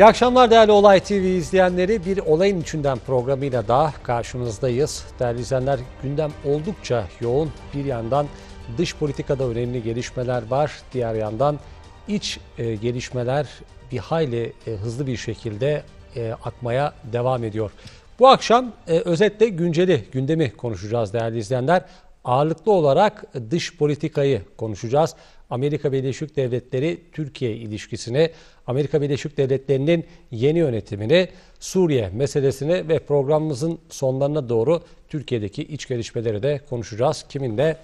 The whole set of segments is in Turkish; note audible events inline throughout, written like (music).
İyi akşamlar değerli Olay TV izleyenleri. Bir olayın içinden programıyla daha karşınızdayız. Değerli izleyenler gündem oldukça yoğun. Bir yandan dış politikada önemli gelişmeler var. Diğer yandan iç e, gelişmeler bir hayli e, hızlı bir şekilde e, akmaya devam ediyor. Bu akşam e, özetle günceli gündemi konuşacağız değerli izleyenler. Ağırlıklı olarak dış politikayı konuşacağız. Amerika Birleşik Devletleri Türkiye ilişkisine, Amerika Birleşik Devletleri'nin yeni yönetimine, Suriye meselesine ve programımızın sonlarına doğru Türkiye'deki iç gelişmeleri de konuşacağız. Kiminle?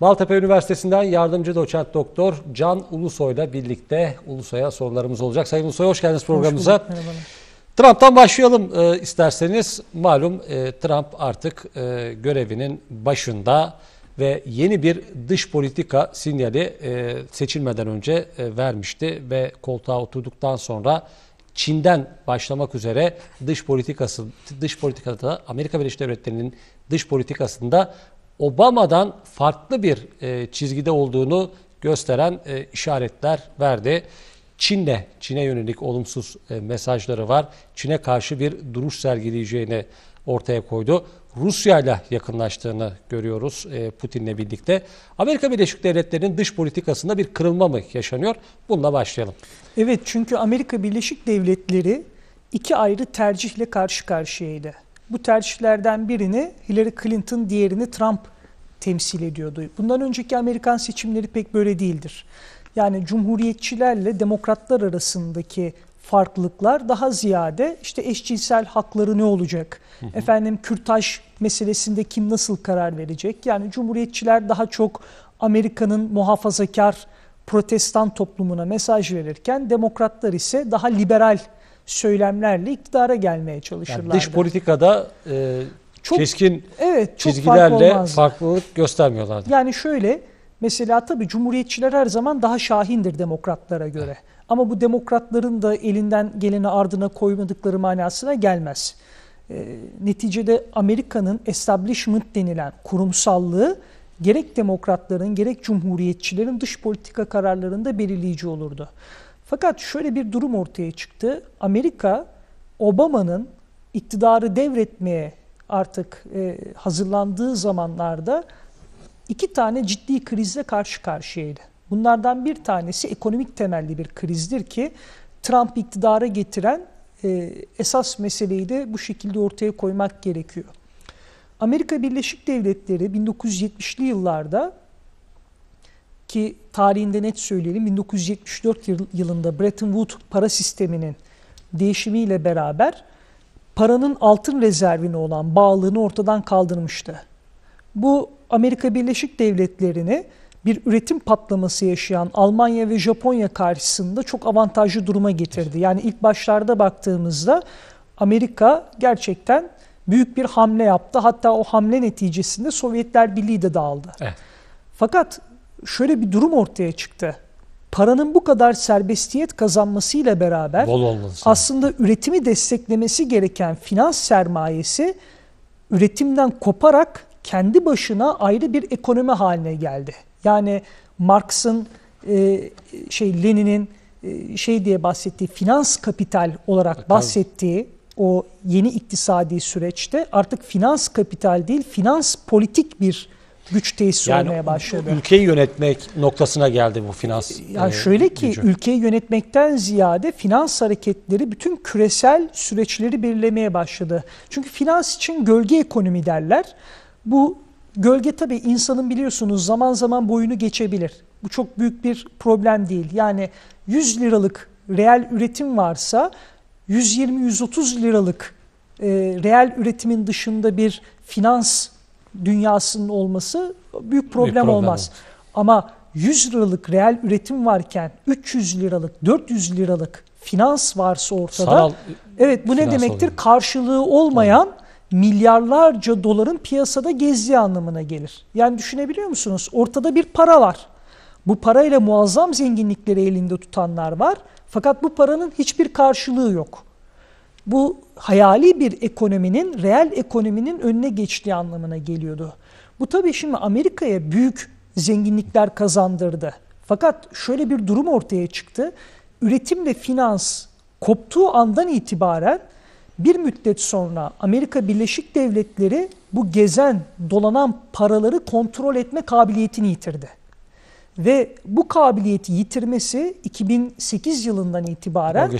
Maltepe Üniversitesi'nden yardımcı doçent doktor Can Ulusoy'la birlikte Ulusoy'a sorularımız olacak. Sayın Ulusoy hoş geldiniz programımıza. Hoş Trump'tan başlayalım e, isterseniz. Malum e, Trump artık e, görevinin başında ve yeni bir dış politika sinyali e, seçilmeden önce e, vermişti ve koltuğa oturduktan sonra Çin'den başlamak üzere dış politikası dış politikada Amerika Birleşik Devletleri'nin dış politikasında Obama'dan farklı bir e, çizgide olduğunu gösteren e, işaretler verdi. Çin'le, Çin'e yönelik olumsuz e, mesajları var. Çin'e karşı bir duruş sergileyeceğini ortaya koydu. Rusya ile yakınlaştığını görüyoruz e, Putin'le birlikte. Amerika Birleşik Devletleri'nin dış politikasında bir kırılma mı yaşanıyor? Bununla başlayalım. Evet çünkü Amerika Birleşik Devletleri iki ayrı tercihle karşı karşıyaydı. Bu tercihlerden birini Hillary Clinton, diğerini Trump temsil ediyordu. Bundan önceki Amerikan seçimleri pek böyle değildir. Yani cumhuriyetçilerle demokratlar arasındaki farklılıklar daha ziyade işte eşcinsel hakları ne olacak? Efendim kürtaj meselesinde kim nasıl karar verecek? Yani cumhuriyetçiler daha çok Amerika'nın muhafazakar protestan toplumuna mesaj verirken demokratlar ise daha liberal söylemlerle iktidara gelmeye çalışırlardı. Yani dış politikada e, çok, keskin evet, çok çizgilerle fark farklılık göstermiyorlardı. Yani şöyle mesela tabii cumhuriyetçiler her zaman daha şahindir demokratlara göre. Evet. Ama bu demokratların da elinden geleni ardına koymadıkları manasına gelmez. E, neticede Amerika'nın establishment denilen kurumsallığı gerek demokratların gerek cumhuriyetçilerin dış politika kararlarında belirleyici olurdu. Fakat şöyle bir durum ortaya çıktı. Amerika Obama'nın iktidarı devretmeye artık e, hazırlandığı zamanlarda iki tane ciddi krizle karşı karşıyaydı. Bunlardan bir tanesi ekonomik temelli bir krizdir ki Trump iktidara getiren e, esas meseleyi de bu şekilde ortaya koymak gerekiyor. Amerika Birleşik Devletleri 1970'li yıllarda ki tarihinde net söyleyelim 1974 yılında Bretton Woods para sisteminin değişimiyle beraber paranın altın rezervine olan bağlılığını ortadan kaldırmıştı. Bu Amerika Birleşik Devletleri'ni bir üretim patlaması yaşayan Almanya ve Japonya karşısında çok avantajlı duruma getirdi. Yani ilk başlarda baktığımızda Amerika gerçekten büyük bir hamle yaptı. Hatta o hamle neticesinde Sovyetler Birliği de dağıldı. Evet. Fakat şöyle bir durum ortaya çıktı. Paranın bu kadar serbestiyet kazanmasıyla beraber aslında üretimi desteklemesi gereken finans sermayesi üretimden koparak kendi başına ayrı bir ekonomi haline geldi. Yani Marx'ın e, şey Lenin'in e, şey diye bahsettiği finans kapital olarak e, Tabii. bahsettiği o yeni iktisadi süreçte artık finans kapital değil finans politik bir güç tesisi yani olmaya başladı. Ülkeyi yönetmek noktasına geldi bu finans. E, yani e, şöyle ki gücü. ülkeyi yönetmekten ziyade finans hareketleri bütün küresel süreçleri belirlemeye başladı. Çünkü finans için gölge ekonomi derler. Bu Gölge tabi insanın biliyorsunuz zaman zaman boyunu geçebilir. Bu çok büyük bir problem değil. Yani 100 liralık reel üretim varsa 120-130 liralık e, reel üretimin dışında bir finans dünyasının olması büyük problem, büyük problem olmaz. Ama 100 liralık reel üretim varken 300 liralık, 400 liralık finans varsa ortada. Sanal evet bu ne demektir? Oluyor. Karşılığı olmayan Tabii milyarlarca doların piyasada gezdiği anlamına gelir. Yani düşünebiliyor musunuz? Ortada bir para var. Bu parayla muazzam zenginlikleri elinde tutanlar var. Fakat bu paranın hiçbir karşılığı yok. Bu hayali bir ekonominin, reel ekonominin önüne geçtiği anlamına geliyordu. Bu tabii şimdi Amerika'ya büyük zenginlikler kazandırdı. Fakat şöyle bir durum ortaya çıktı. Üretimle finans koptuğu andan itibaren bir müddet sonra Amerika Birleşik Devletleri bu gezen, dolanan paraları kontrol etme kabiliyetini yitirdi. Ve bu kabiliyeti yitirmesi 2008 yılından itibaren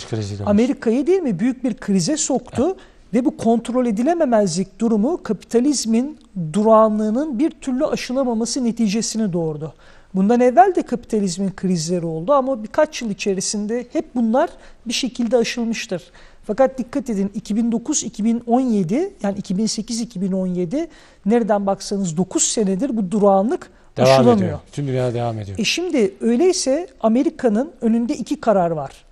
Amerika'yı değil mi büyük bir krize soktu. Evet. Ve bu kontrol edilememezlik durumu kapitalizmin durağanlığının bir türlü aşılamaması neticesini doğurdu. Bundan evvel de kapitalizmin krizleri oldu ama birkaç yıl içerisinde hep bunlar bir şekilde aşılmıştır. Fakat dikkat edin 2009-2017 yani 2008-2017 nereden baksanız 9 senedir bu durağanlık devam aşılamıyor. Ediyor. Tüm dünya devam ediyor. E şimdi öyleyse Amerika'nın önünde iki karar var.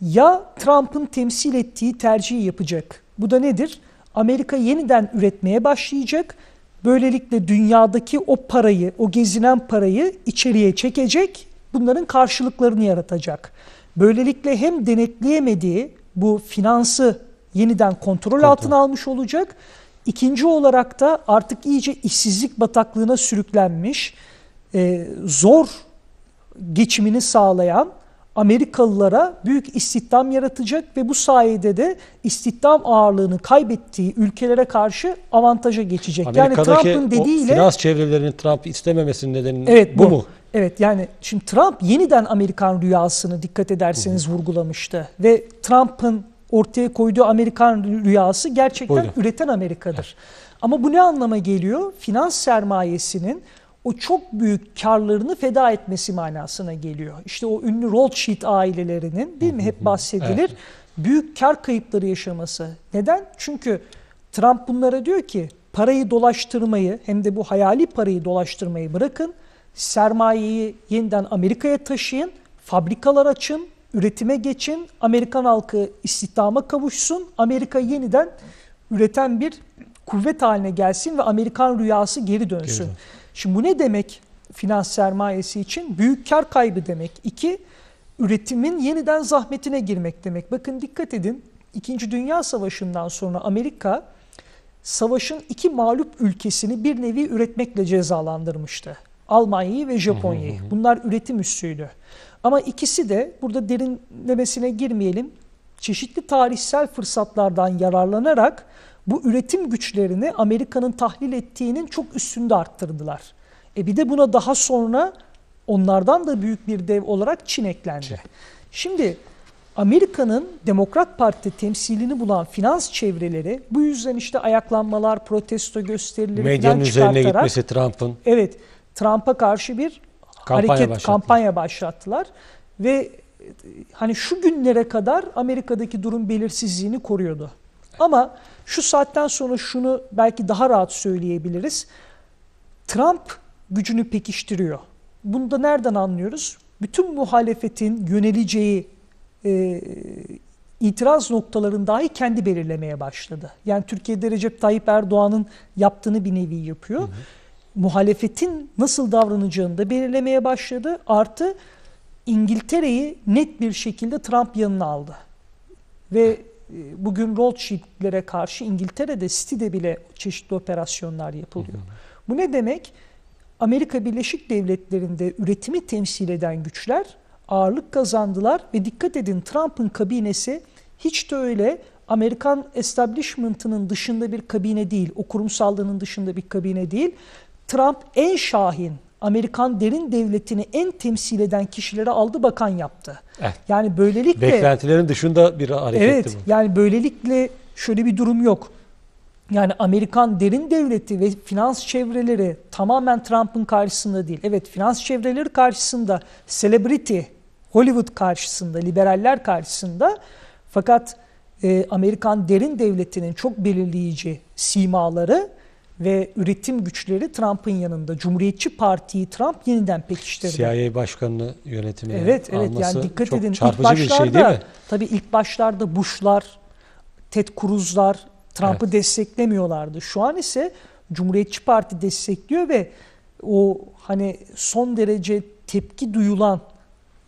Ya Trump'ın temsil ettiği tercihi yapacak. Bu da nedir? Amerika yeniden üretmeye başlayacak. Böylelikle dünyadaki o parayı, o gezinen parayı içeriye çekecek. Bunların karşılıklarını yaratacak. Böylelikle hem denetleyemediği bu finansı yeniden kontrol, kontrol. altına almış olacak. İkinci olarak da artık iyice işsizlik bataklığına sürüklenmiş, e, zor geçimini sağlayan Amerikalılara büyük istihdam yaratacak ve bu sayede de istihdam ağırlığını kaybettiği ülkelere karşı avantaja geçecek. Amerika'daki yani Trump'ın dediğiyle finans çevrelerinin Trump istememesinin nedeni evet, bu, bu mu? Evet yani şimdi Trump yeniden Amerikan rüyasını dikkat ederseniz vurgulamıştı ve Trump'ın ortaya koyduğu Amerikan rüyası gerçekten Buyurun. üreten Amerika'dır. Ama bu ne anlama geliyor? Finans sermayesinin o çok büyük karlarını feda etmesi manasına geliyor. İşte o ünlü Rothschild ailelerinin değil mi hep bahsedilir. Evet. Büyük kar kayıpları yaşaması. Neden? Çünkü Trump bunlara diyor ki parayı dolaştırmayı hem de bu hayali parayı dolaştırmayı bırakın. Sermayeyi yeniden Amerika'ya taşıyın. Fabrikalar açın, üretime geçin. Amerikan halkı istihdama kavuşsun. Amerika yeniden üreten bir kuvvet haline gelsin ve Amerikan rüyası geri dönsün. Geri. Şimdi bu ne demek finans sermayesi için? Büyük kar kaybı demek. İki, üretimin yeniden zahmetine girmek demek. Bakın dikkat edin, İkinci Dünya Savaşı'ndan sonra Amerika savaşın iki mağlup ülkesini bir nevi üretmekle cezalandırmıştı. Almanya'yı ve Japonya'yı. Bunlar üretim üssüydü. Ama ikisi de burada derinlemesine girmeyelim. Çeşitli tarihsel fırsatlardan yararlanarak bu üretim güçlerini Amerika'nın tahlil ettiğinin çok üstünde arttırdılar. E bir de buna daha sonra onlardan da büyük bir dev olarak Çin eklendi. Çin. Şimdi Amerika'nın Demokrat Parti temsilini bulan finans çevreleri bu yüzden işte ayaklanmalar, protesto gösterileri Medyanın üzerine gitmesi Trump'ın. Evet, Trump'a karşı bir kampanya hareket başlattı. kampanya başlattılar ve e, hani şu günlere kadar Amerika'daki durum belirsizliğini koruyordu. Ama şu saatten sonra şunu belki daha rahat söyleyebiliriz. Trump gücünü pekiştiriyor. Bunu da nereden anlıyoruz? Bütün muhalefetin yöneleceği e, itiraz noktalarını dahi kendi belirlemeye başladı. Yani Türkiye'de Recep Tayyip Erdoğan'ın yaptığını bir nevi yapıyor. Hı hı. Muhalefetin nasıl davranacağını da belirlemeye başladı. Artı İngiltere'yi net bir şekilde Trump yanına aldı. Ve ee, bugün Rothschild'lere karşı İngiltere'de Stid'e bile çeşitli operasyonlar yapılıyor. Hı hı. Bu ne demek? Amerika Birleşik Devletleri'nde üretimi temsil eden güçler ağırlık kazandılar ve dikkat edin Trump'ın kabinesi hiç de öyle Amerikan establishment'ının dışında bir kabine değil, o kurumsallığının dışında bir kabine değil. Trump en şahin, Amerikan derin devletini en temsil eden kişilere aldı bakan yaptı. Evet. Eh. Yani böylelikle... Beklentilerin dışında bir hareketti evet, bu. Yani böylelikle şöyle bir durum yok. Yani Amerikan derin devleti ve finans çevreleri tamamen Trump'ın karşısında değil. Evet finans çevreleri karşısında, celebrity, Hollywood karşısında, liberaller karşısında. Fakat e, Amerikan derin devletinin çok belirleyici simaları ve üretim güçleri Trump'ın yanında. Cumhuriyetçi Parti'yi Trump yeniden pekiştirdi. CIA başkanını yönetimine evet, evet, yani dikkat çok edin. çarpıcı ilk başlarda, bir şey değil mi? Tabii ilk başlarda Bush'lar, Ted Cruz'lar Trump'ı evet. desteklemiyorlardı. Şu an ise Cumhuriyetçi Parti destekliyor ve o hani son derece tepki duyulan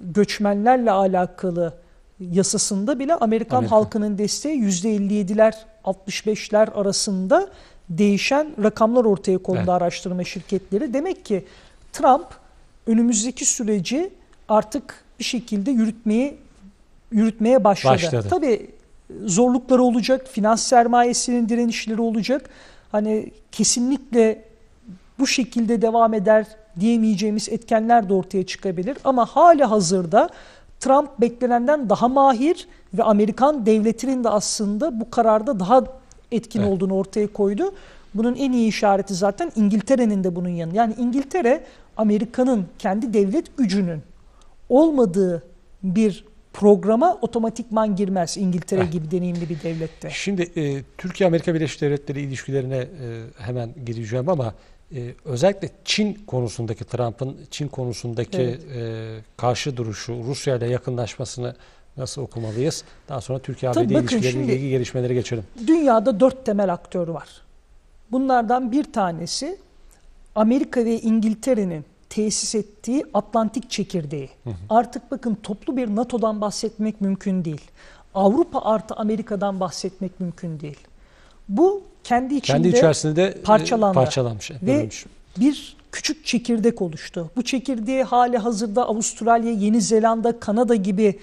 göçmenlerle alakalı yasasında bile Amerikan Amerika. halkının desteği %57'ler 65'ler arasında değişen rakamlar ortaya kondu evet. araştırma şirketleri. Demek ki Trump önümüzdeki süreci artık bir şekilde yürütmeyi yürütmeye başladı. başladı. Tabii zorlukları olacak, finans sermayesinin direnişleri olacak. Hani kesinlikle bu şekilde devam eder diyemeyeceğimiz etkenler de ortaya çıkabilir. Ama hali hazırda Trump beklenenden daha mahir ve Amerikan devletinin de aslında bu kararda daha etkin evet. olduğunu ortaya koydu. Bunun en iyi işareti zaten İngiltere'nin de bunun yanı. Yani İngiltere Amerika'nın kendi devlet gücünün olmadığı bir programa otomatikman girmez İngiltere Heh. gibi deneyimli bir devlette. Şimdi e, Türkiye-Amerika Birleşik Devletleri ilişkilerine e, hemen gireceğim ama e, özellikle Çin konusundaki Trump'ın Çin konusundaki evet. e, karşı duruşu, Rusya ile yakınlaşmasını nasıl okumalıyız? Daha sonra Türkiye-ABD ilişkilerine ilgili gelişmeleri geçelim. Dünyada dört temel aktör var. Bunlardan bir tanesi Amerika ve İngiltere'nin tesis ettiği Atlantik çekirdeği. Hı hı. Artık bakın toplu bir NATO'dan bahsetmek mümkün değil. Avrupa artı Amerika'dan bahsetmek mümkün değil. Bu kendi içinde kendi içerisinde e, parçalandı. parçalanmış. Ve bir küçük çekirdek oluştu. Bu çekirdeği hali hazırda Avustralya, Yeni Zelanda, Kanada gibi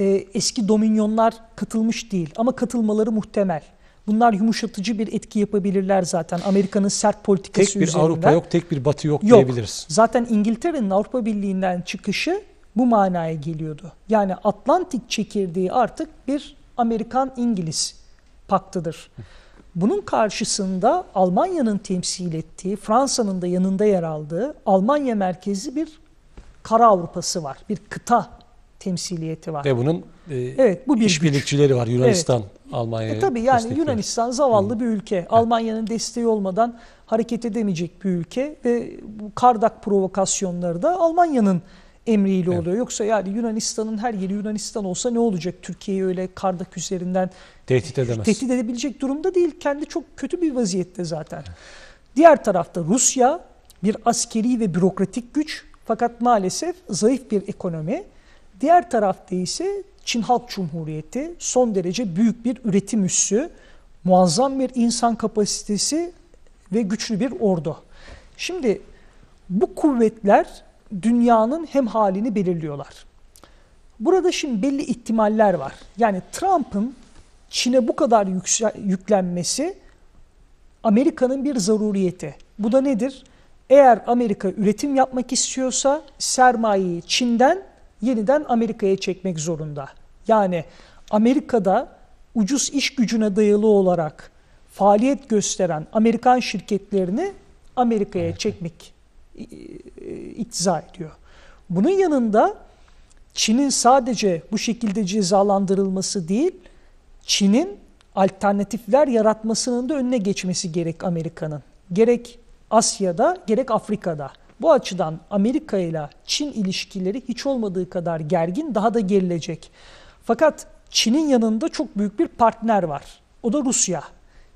e, eski dominyonlar katılmış değil ama katılmaları muhtemel. Bunlar yumuşatıcı bir etki yapabilirler zaten Amerika'nın sert politikası üzerinden. Tek bir üzerinden. Avrupa yok, tek bir Batı yok, yok diyebiliriz. Zaten İngiltere'nin Avrupa Birliği'nden çıkışı bu manaya geliyordu. Yani Atlantik çekirdeği artık bir Amerikan-İngiliz paktıdır. Bunun karşısında Almanya'nın temsil ettiği, Fransa'nın da yanında yer aldığı Almanya merkezi bir kara Avrupası var. Bir kıta temsiliyeti var. Ve bunun e, evet, bu bir işbirlikçileri güç. var Yunanistan, evet. Almanya. E, tabii yani destekli. Yunanistan zavallı Hı. bir ülke. Evet. Almanya'nın desteği olmadan hareket edemeyecek bir ülke ve bu Kardak provokasyonları da Almanya'nın emriyle evet. oluyor. Yoksa yani Yunanistan'ın her yeri Yunanistan olsa ne olacak? Türkiye'yi öyle kardak üzerinden tehdit edemez. Tehdit edebilecek durumda değil. Kendi çok kötü bir vaziyette zaten. Evet. Diğer tarafta Rusya bir askeri ve bürokratik güç fakat maalesef zayıf bir ekonomi Diğer tarafta ise Çin Halk Cumhuriyeti son derece büyük bir üretim üssü, muazzam bir insan kapasitesi ve güçlü bir ordu. Şimdi bu kuvvetler dünyanın hem halini belirliyorlar. Burada şimdi belli ihtimaller var. Yani Trump'ın Çin'e bu kadar yüklenmesi Amerika'nın bir zaruriyeti. Bu da nedir? Eğer Amerika üretim yapmak istiyorsa sermayeyi Çin'den yeniden Amerika'ya çekmek zorunda. Yani Amerika'da ucuz iş gücüne dayalı olarak faaliyet gösteren Amerikan şirketlerini Amerika'ya çekmek e, e, iktiza ediyor. Bunun yanında Çin'in sadece bu şekilde cezalandırılması değil, Çin'in alternatifler yaratmasının da önüne geçmesi gerek Amerika'nın. Gerek Asya'da, gerek Afrika'da. Bu açıdan Amerika ile Çin ilişkileri hiç olmadığı kadar gergin, daha da gerilecek. Fakat Çin'in yanında çok büyük bir partner var. O da Rusya.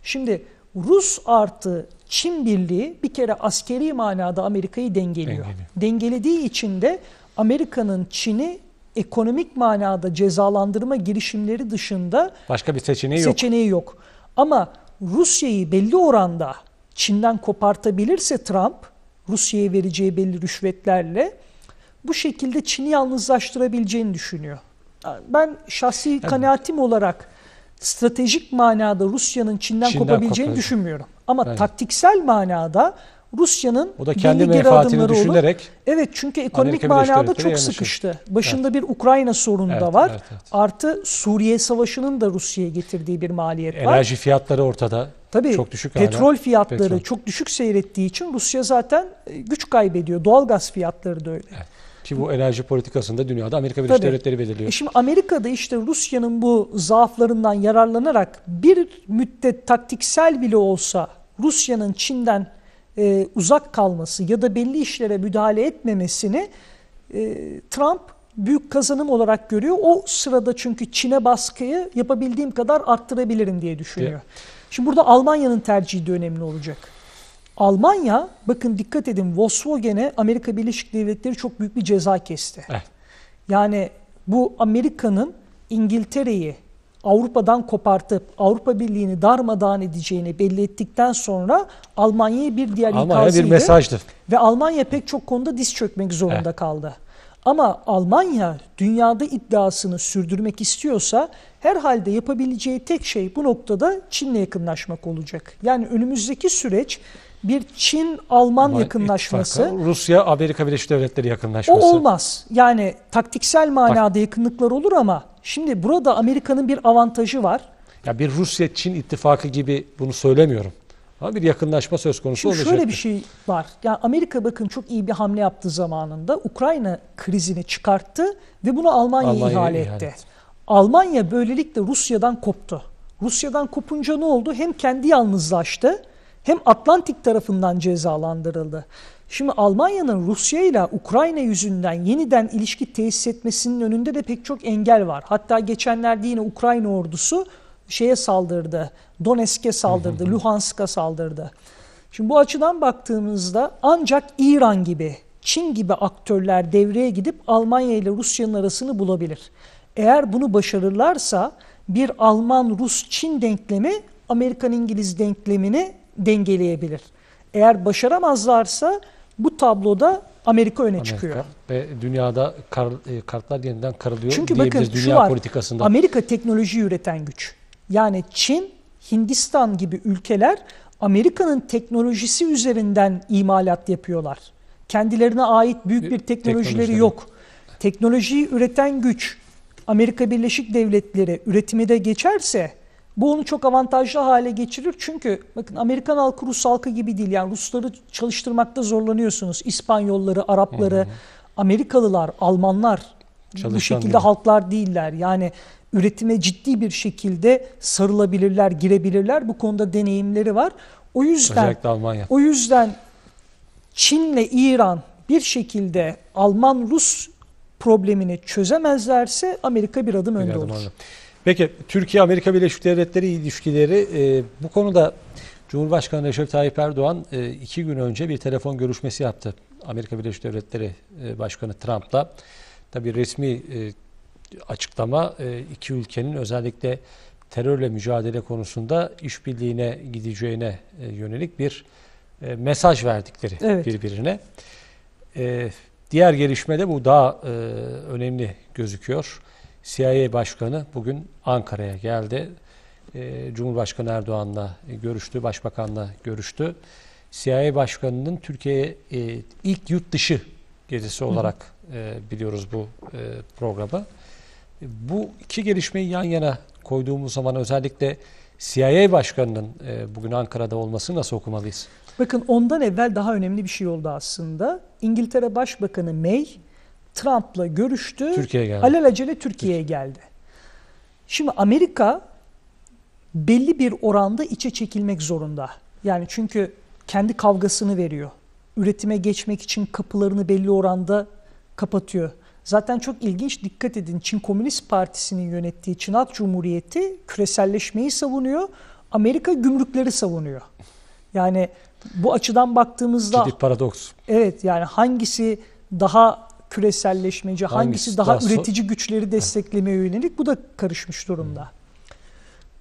Şimdi Rus artı Çin birliği bir kere askeri manada Amerika'yı dengeliyor. Dengeli. Dengelediği için de Amerika'nın Çin'i ekonomik manada cezalandırma girişimleri dışında başka bir seçeneği, seçeneği yok. yok. Ama Rusya'yı belli oranda Çin'den kopartabilirse Trump Rusya'ya vereceği belli rüşvetlerle bu şekilde Çin'i yalnızlaştırabileceğini düşünüyor. Ben şahsi evet. kanaatim olarak stratejik manada Rusya'nın Çin'den, Çin'den kopabileceğini koparacak. düşünmüyorum. Ama evet. taktiksel manada Rusya'nın o da kendi geri adımları düşünerek olur. Evet çünkü ekonomik manada çok sıkıştı. Başında evet. bir Ukrayna sorunu evet, da var. Evet, evet. Artı Suriye Savaşı'nın da Rusya'ya getirdiği bir maliyet Enerji var. Enerji fiyatları ortada. Tabii çok düşük petrol hala. fiyatları petrol. çok düşük seyrettiği için Rusya zaten e, güç kaybediyor. Doğal fiyatları da öyle. Evet. Ki bu enerji politikasında dünyada Amerika Birleşik Devletleri belirliyor. E şimdi Amerika'da işte Rusya'nın bu zaaflarından yararlanarak bir müddet taktiksel bile olsa Rusya'nın Çin'den e, uzak kalması ya da belli işlere müdahale etmemesini e, Trump büyük kazanım olarak görüyor. O sırada çünkü Çin'e baskıyı yapabildiğim kadar arttırabilirim diye düşünüyor. Evet. Şimdi burada Almanya'nın tercihi de önemli olacak. Almanya, bakın dikkat edin Volkswagen'e Amerika Birleşik Devletleri çok büyük bir ceza kesti. Evet. Yani bu Amerika'nın İngiltere'yi Avrupa'dan kopartıp Avrupa Birliği'ni darmadağın edeceğini belli ettikten sonra Almanya'ya bir diğer Almanya bir mesajdı. Ve Almanya pek çok konuda diz çökmek zorunda evet. Eh. kaldı. Ama Almanya dünyada iddiasını sürdürmek istiyorsa herhalde yapabileceği tek şey bu noktada Çin'le yakınlaşmak olacak. Yani önümüzdeki süreç bir Çin-Alman yakınlaşması. Rusya, Amerika Birleşik Devletleri yakınlaşması. O olmaz. Yani taktiksel manada yakınlıklar olur ama şimdi burada Amerika'nın bir avantajı var. Ya bir Rusya-Çin ittifakı gibi bunu söylemiyorum. Ama bir yakınlaşma söz konusu olacak. Şöyle bir şey var. Yani Amerika bakın çok iyi bir hamle yaptı zamanında. Ukrayna krizini çıkarttı ve bunu Almanya'ya Almanya ihale etti. İhanet. Almanya böylelikle Rusya'dan koptu. Rusya'dan kopunca ne oldu? Hem kendi yalnızlaştı hem Atlantik tarafından cezalandırıldı. Şimdi Almanya'nın Rusya ile Ukrayna yüzünden yeniden ilişki tesis etmesinin önünde de pek çok engel var. Hatta geçenlerde yine Ukrayna ordusu şeye saldırdı, Donetsk'e saldırdı, Luhansk'a saldırdı. Şimdi bu açıdan baktığımızda ancak İran gibi, Çin gibi aktörler devreye gidip Almanya ile Rusya'nın arasını bulabilir. Eğer bunu başarırlarsa bir Alman-Rus-Çin denklemi Amerikan-İngiliz denklemini dengeleyebilir. Eğer başaramazlarsa bu tabloda Amerika öne Amerika çıkıyor. Ve dünyada kar, e, kartlar yeniden karılıyor Çünkü bakın dünya şu var, politikasında. Amerika teknoloji üreten güç. Yani Çin, Hindistan gibi ülkeler Amerika'nın teknolojisi üzerinden imalat yapıyorlar. Kendilerine ait büyük bir teknolojileri yok. Teknolojiyi üreten güç Amerika Birleşik Devletleri üretimi de geçerse bu onu çok avantajlı hale geçirir. Çünkü bakın Amerikan halkı Rus halkı gibi değil. Yani Rusları çalıştırmakta zorlanıyorsunuz. İspanyolları, Arapları, hı hı. Amerikalılar, Almanlar Çalışan bu şekilde gibi. halklar değiller. Yani üretime ciddi bir şekilde sarılabilirler, girebilirler. Bu konuda deneyimleri var. O yüzden o yüzden Çinle İran bir şekilde Alman Rus problemini çözemezlerse Amerika bir adım bir önde adım olur. Oldu. Peki Türkiye-Amerika Birleşik Devletleri ilişkileri e, bu konuda Cumhurbaşkanı Recep Tayyip Erdoğan e, iki gün önce bir telefon görüşmesi yaptı. Amerika Birleşik Devletleri e, Başkanı Trump'la. Tabi resmi e, açıklama e, iki ülkenin özellikle terörle mücadele konusunda işbirliğine gideceğine e, yönelik bir e, mesaj verdikleri evet. birbirine. E, diğer gelişmede bu daha e, önemli gözüküyor. CIA Başkanı bugün Ankara'ya geldi. Ee, Cumhurbaşkanı Erdoğan'la görüştü, Başbakan'la görüştü. CIA Başkanı'nın Türkiye'ye e, ilk yurt dışı gezisi olarak e, biliyoruz bu e, programı. Bu iki gelişmeyi yan yana koyduğumuz zaman özellikle CIA Başkanı'nın e, bugün Ankara'da olması nasıl okumalıyız? Bakın ondan evvel daha önemli bir şey oldu aslında. İngiltere Başbakanı May Trump'la görüştü. Türkiye'ye geldi. Alelacele Türkiye'ye geldi. Şimdi Amerika belli bir oranda içe çekilmek zorunda. Yani çünkü kendi kavgasını veriyor. Üretime geçmek için kapılarını belli oranda kapatıyor. Zaten çok ilginç dikkat edin Çin Komünist Partisi'nin yönettiği Çin Halk Cumhuriyeti küreselleşmeyi savunuyor. Amerika gümrükleri savunuyor. Yani bu açıdan baktığımızda... Ciddi paradoks. Evet yani hangisi daha küreselleşmeci, hangisi, hangisi daha, daha üretici güçleri desteklemeye yönelik bu da karışmış durumda.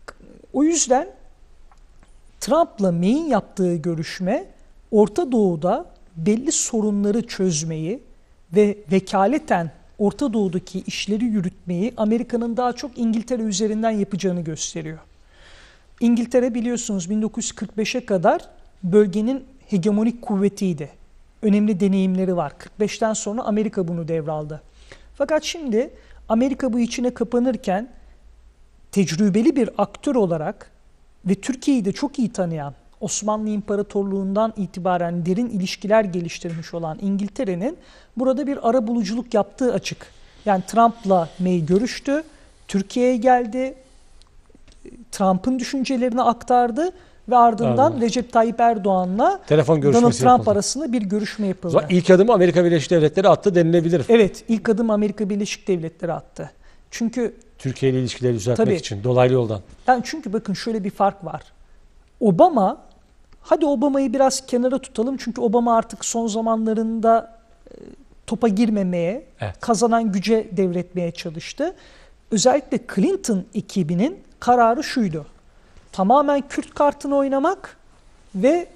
Hmm. O yüzden Trump'la May'in yaptığı görüşme Orta Doğu'da belli sorunları çözmeyi ve vekaleten Orta Doğu'daki işleri yürütmeyi Amerika'nın daha çok İngiltere üzerinden yapacağını gösteriyor. İngiltere biliyorsunuz 1945'e kadar bölgenin hegemonik kuvvetiydi önemli deneyimleri var. 45'ten sonra Amerika bunu devraldı. Fakat şimdi Amerika bu içine kapanırken tecrübeli bir aktör olarak ve Türkiye'yi de çok iyi tanıyan Osmanlı İmparatorluğu'ndan itibaren derin ilişkiler geliştirmiş olan İngiltere'nin burada bir ara buluculuk yaptığı açık. Yani Trump'la May görüştü, Türkiye'ye geldi, Trump'ın düşüncelerini aktardı ve ardından Anladım. Recep Tayyip Erdoğan'la Telefon Donald Trump yapıldı. arasında bir görüşme yapıldı. Zaman ilk adımı Amerika Birleşik Devletleri attı denilebilir. Evet, ilk adım Amerika Birleşik Devletleri attı. Çünkü Türkiye ile ilişkileri düzeltmek tabii, için dolaylı yoldan. Yani çünkü bakın şöyle bir fark var. Obama hadi Obama'yı biraz kenara tutalım çünkü Obama artık son zamanlarında e, topa girmemeye, evet. kazanan güce devretmeye çalıştı. Özellikle Clinton ekibinin kararı şuydu tamamen Kürt kartını oynamak ve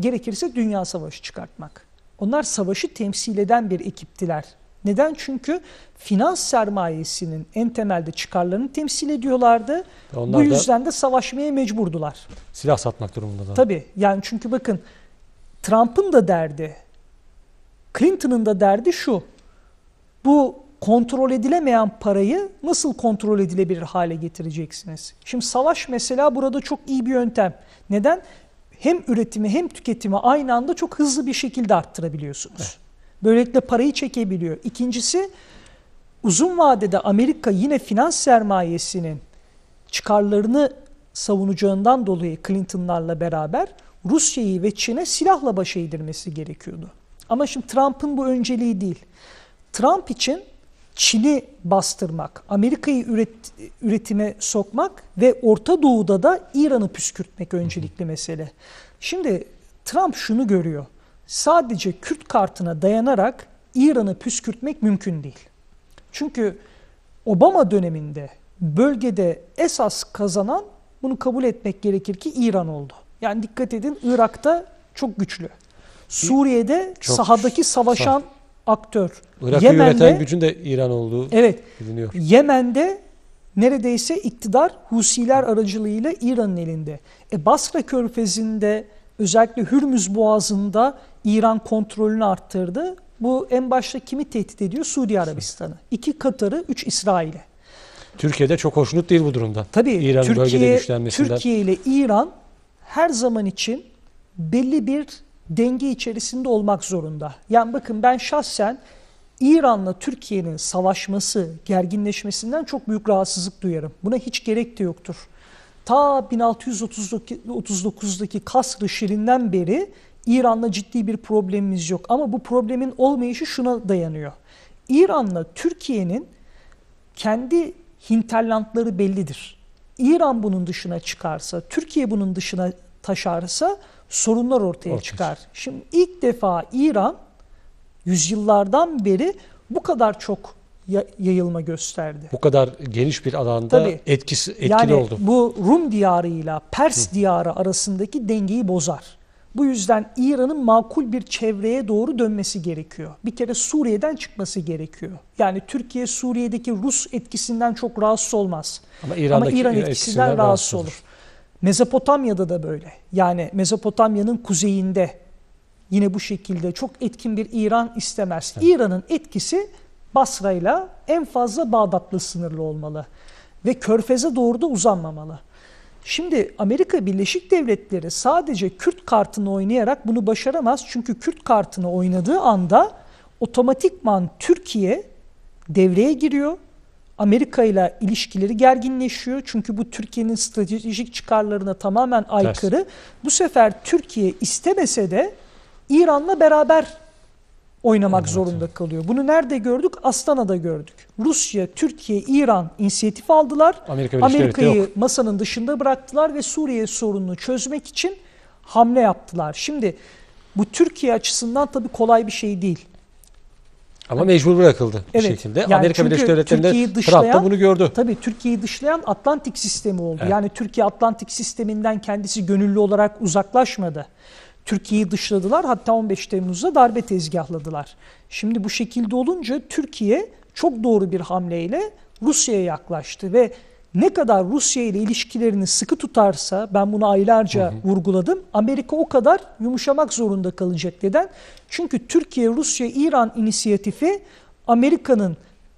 gerekirse dünya savaşı çıkartmak. Onlar savaşı temsil eden bir ekiptiler. Neden? Çünkü finans sermayesinin en temelde çıkarlarını temsil ediyorlardı. Onlar Bu yüzden de savaşmaya mecburdular. Silah satmak durumunda da. Tabii yani çünkü bakın Trump'ın da derdi, Clinton'ın da derdi şu. Bu kontrol edilemeyen parayı nasıl kontrol edilebilir hale getireceksiniz? Şimdi savaş mesela burada çok iyi bir yöntem. Neden? Hem üretimi hem tüketimi aynı anda çok hızlı bir şekilde arttırabiliyorsunuz. Evet. Böylelikle parayı çekebiliyor. İkincisi uzun vadede Amerika yine finans sermayesinin çıkarlarını savunacağından dolayı Clinton'larla beraber Rusya'yı ve Çin'e silahla baş eğdirmesi gerekiyordu. Ama şimdi Trump'ın bu önceliği değil. Trump için Çin'i bastırmak, Amerika'yı üret, üretime sokmak ve Orta Doğu'da da İran'ı püskürtmek öncelikli mesele. Şimdi Trump şunu görüyor. Sadece Kürt kartına dayanarak İran'ı püskürtmek mümkün değil. Çünkü Obama döneminde bölgede esas kazanan bunu kabul etmek gerekir ki İran oldu. Yani dikkat edin Irak'ta çok güçlü. Suriye'de çok sahadaki savaşan aktör. Irak'ı Yemen'de, yöneten gücün de İran olduğu evet, biliniyor. Yemen'de neredeyse iktidar Husiler aracılığıyla İran'ın elinde. E, Basra körfezinde özellikle Hürmüz boğazında İran kontrolünü arttırdı. Bu en başta kimi tehdit ediyor? Suudi Arabistan'ı. İki Katar'ı, üç İsrail'e. Türkiye'de çok hoşnut değil bu durumda. Tabii İran Türkiye, bölgede güçlenmesinden. Türkiye ile İran her zaman için belli bir denge içerisinde olmak zorunda. Yani bakın ben şahsen İran'la Türkiye'nin savaşması, gerginleşmesinden çok büyük rahatsızlık duyarım. Buna hiç gerek de yoktur. Ta 1639'daki Kasr-ı Şirin'den beri İran'la ciddi bir problemimiz yok. Ama bu problemin olmayışı şuna dayanıyor. İran'la Türkiye'nin kendi hinterlandları bellidir. İran bunun dışına çıkarsa, Türkiye bunun dışına taşarsa sorunlar ortaya Ortaya. çıkar. Şimdi ilk defa İran yüzyıllardan beri bu kadar çok yayılma gösterdi. Bu kadar geniş bir alanda Tabii, etkisi etkili yani oldu. Bu Rum diyarıyla Pers Hı. diyarı arasındaki dengeyi bozar. Bu yüzden İran'ın makul bir çevreye doğru dönmesi gerekiyor. Bir kere Suriye'den çıkması gerekiyor. Yani Türkiye Suriye'deki Rus etkisinden çok rahatsız olmaz. Ama, Ama İran etkisinden, etkisinden rahatsız olur. olur. Mezopotamya'da da böyle. Yani Mezopotamya'nın kuzeyinde yine bu şekilde çok etkin bir İran istemez. Evet. İran'ın etkisi Basra'yla en fazla Bağdat'la sınırlı olmalı ve Körfez'e doğru da uzanmamalı. Şimdi Amerika Birleşik Devletleri sadece Kürt kartını oynayarak bunu başaramaz. Çünkü Kürt kartını oynadığı anda otomatikman Türkiye devreye giriyor Amerika ile ilişkileri gerginleşiyor. Çünkü bu Türkiye'nin stratejik çıkarlarına tamamen aykırı. Ters. Bu sefer Türkiye istemese de İran'la beraber oynamak evet. zorunda kalıyor. Bunu nerede gördük? Astana'da gördük. Rusya, Türkiye, İran inisiyatif aldılar. Amerika Amerika'yı masanın dışında bıraktılar ve Suriye sorununu çözmek için hamle yaptılar. Şimdi bu Türkiye açısından tabii kolay bir şey değil. Ama mecbur bırakıldı evet, bir şekilde. Yani Amerika Birleşik Devletleri'nde Trump da bunu gördü. Tabii Türkiye'yi dışlayan Atlantik sistemi oldu. Evet. Yani Türkiye Atlantik sisteminden kendisi gönüllü olarak uzaklaşmadı. Türkiye'yi dışladılar hatta 15 Temmuz'da darbe tezgahladılar. Şimdi bu şekilde olunca Türkiye çok doğru bir hamleyle Rusya'ya yaklaştı ve ne kadar Rusya ile ilişkilerini sıkı tutarsa ben bunu aylarca hı hı. vurguladım. Amerika o kadar yumuşamak zorunda kalacak. Neden? Çünkü Türkiye, Rusya, İran inisiyatifi Amerika'nın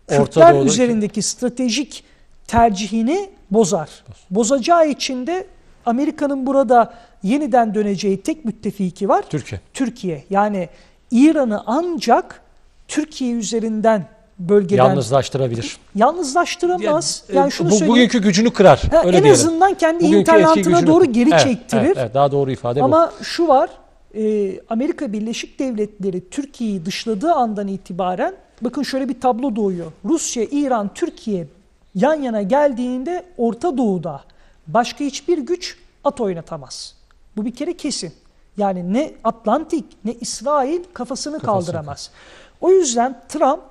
Kürtler üzerindeki ki. stratejik tercihini bozar. Bozacağı için de Amerika'nın burada yeniden döneceği tek müttefiki var. Türkiye. Türkiye. Yani İran'ı ancak Türkiye üzerinden bölgeden yalnızlaştırabilir. Yalnızlaştıramaz. Yani, e, yani şunu bu, bugünkü gücünü kırar. Ha, öyle en diyelim. azından kendi bugünkü internatına doğru geri evet, çektirir. Evet, evet, daha doğru ifade Ama bu. şu var. E, Amerika Birleşik Devletleri Türkiye'yi dışladığı andan itibaren bakın şöyle bir tablo doğuyor. Rusya, İran, Türkiye yan yana geldiğinde Orta Doğu'da başka hiçbir güç at oynatamaz. Bu bir kere kesin. Yani ne Atlantik ne İsrail kafasını, kafasını kaldıramaz. O yüzden Trump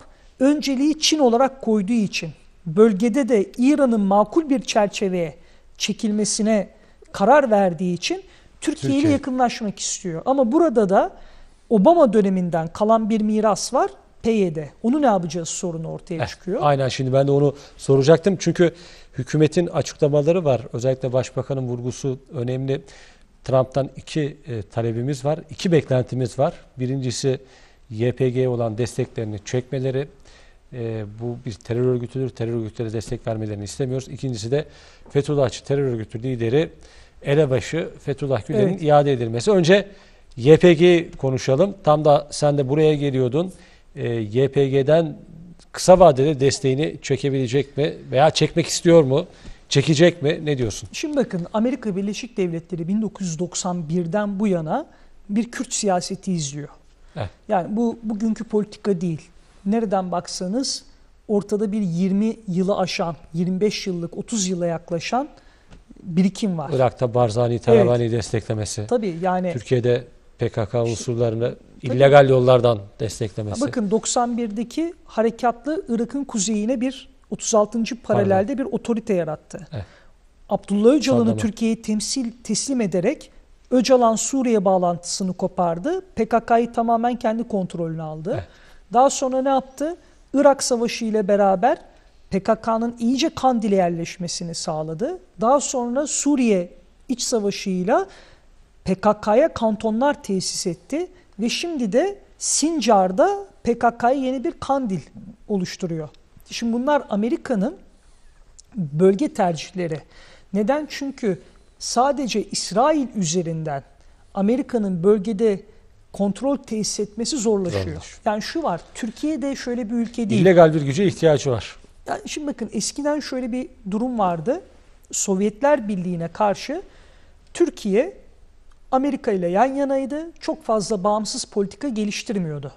önceliği Çin olarak koyduğu için bölgede de İran'ın makul bir çerçeveye çekilmesine karar verdiği için Türkiye ile yakınlaşmak istiyor. Ama burada da Obama döneminden kalan bir miras var. PYD. Onu ne yapacağız sorunu ortaya eh, çıkıyor. Aynen şimdi ben de onu soracaktım. Çünkü hükümetin açıklamaları var. Özellikle başbakanın vurgusu önemli. Trump'tan iki e, talebimiz var. iki beklentimiz var. Birincisi YPG olan desteklerini çekmeleri e, bu bir terör örgütüdür. Terör örgütlere destek vermelerini istemiyoruz. İkincisi de Fethullahçı terör örgütü lideri elebaşı Fethullah Gülen'in evet. iade edilmesi. Önce YPG konuşalım. Tam da sen de buraya geliyordun. E, ee, YPG'den kısa vadede desteğini çekebilecek mi veya çekmek istiyor mu? Çekecek mi? Ne diyorsun? Şimdi bakın Amerika Birleşik Devletleri 1991'den bu yana bir Kürt siyaseti izliyor. Heh. Yani bu bugünkü politika değil nereden baksanız ortada bir 20 yılı aşan, 25 yıllık, 30 yıla yaklaşan birikim var. Irak'ta Barzani, Talabani evet. desteklemesi. Tabii yani. Türkiye'de PKK unsurlarını Tabii. illegal yollardan desteklemesi. Bakın 91'deki harekatlı Irak'ın kuzeyine bir 36. paralelde Pardon. bir otorite yarattı. Evet. Abdullah Öcalan'ı Türkiye'ye temsil teslim ederek Öcalan Suriye bağlantısını kopardı. PKK'yı tamamen kendi kontrolüne aldı. Evet. Daha sonra ne yaptı? Irak Savaşı ile beraber PKK'nın iyice Kandil'e yerleşmesini sağladı. Daha sonra Suriye iç savaşıyla PKK'ya kantonlar tesis etti ve şimdi de Sincar'da PKK'ya yeni bir Kandil oluşturuyor. Şimdi bunlar Amerika'nın bölge tercihleri. Neden? Çünkü sadece İsrail üzerinden Amerika'nın bölgede kontrol tesis etmesi zorlaşıyor. Zorlaşıyor. Yani şu var, Türkiye'de şöyle bir ülke değil. İllegal bir güce ihtiyacı var. Yani şimdi bakın eskiden şöyle bir durum vardı. Sovyetler Birliği'ne karşı Türkiye Amerika ile yan yanaydı. Çok fazla bağımsız politika geliştirmiyordu.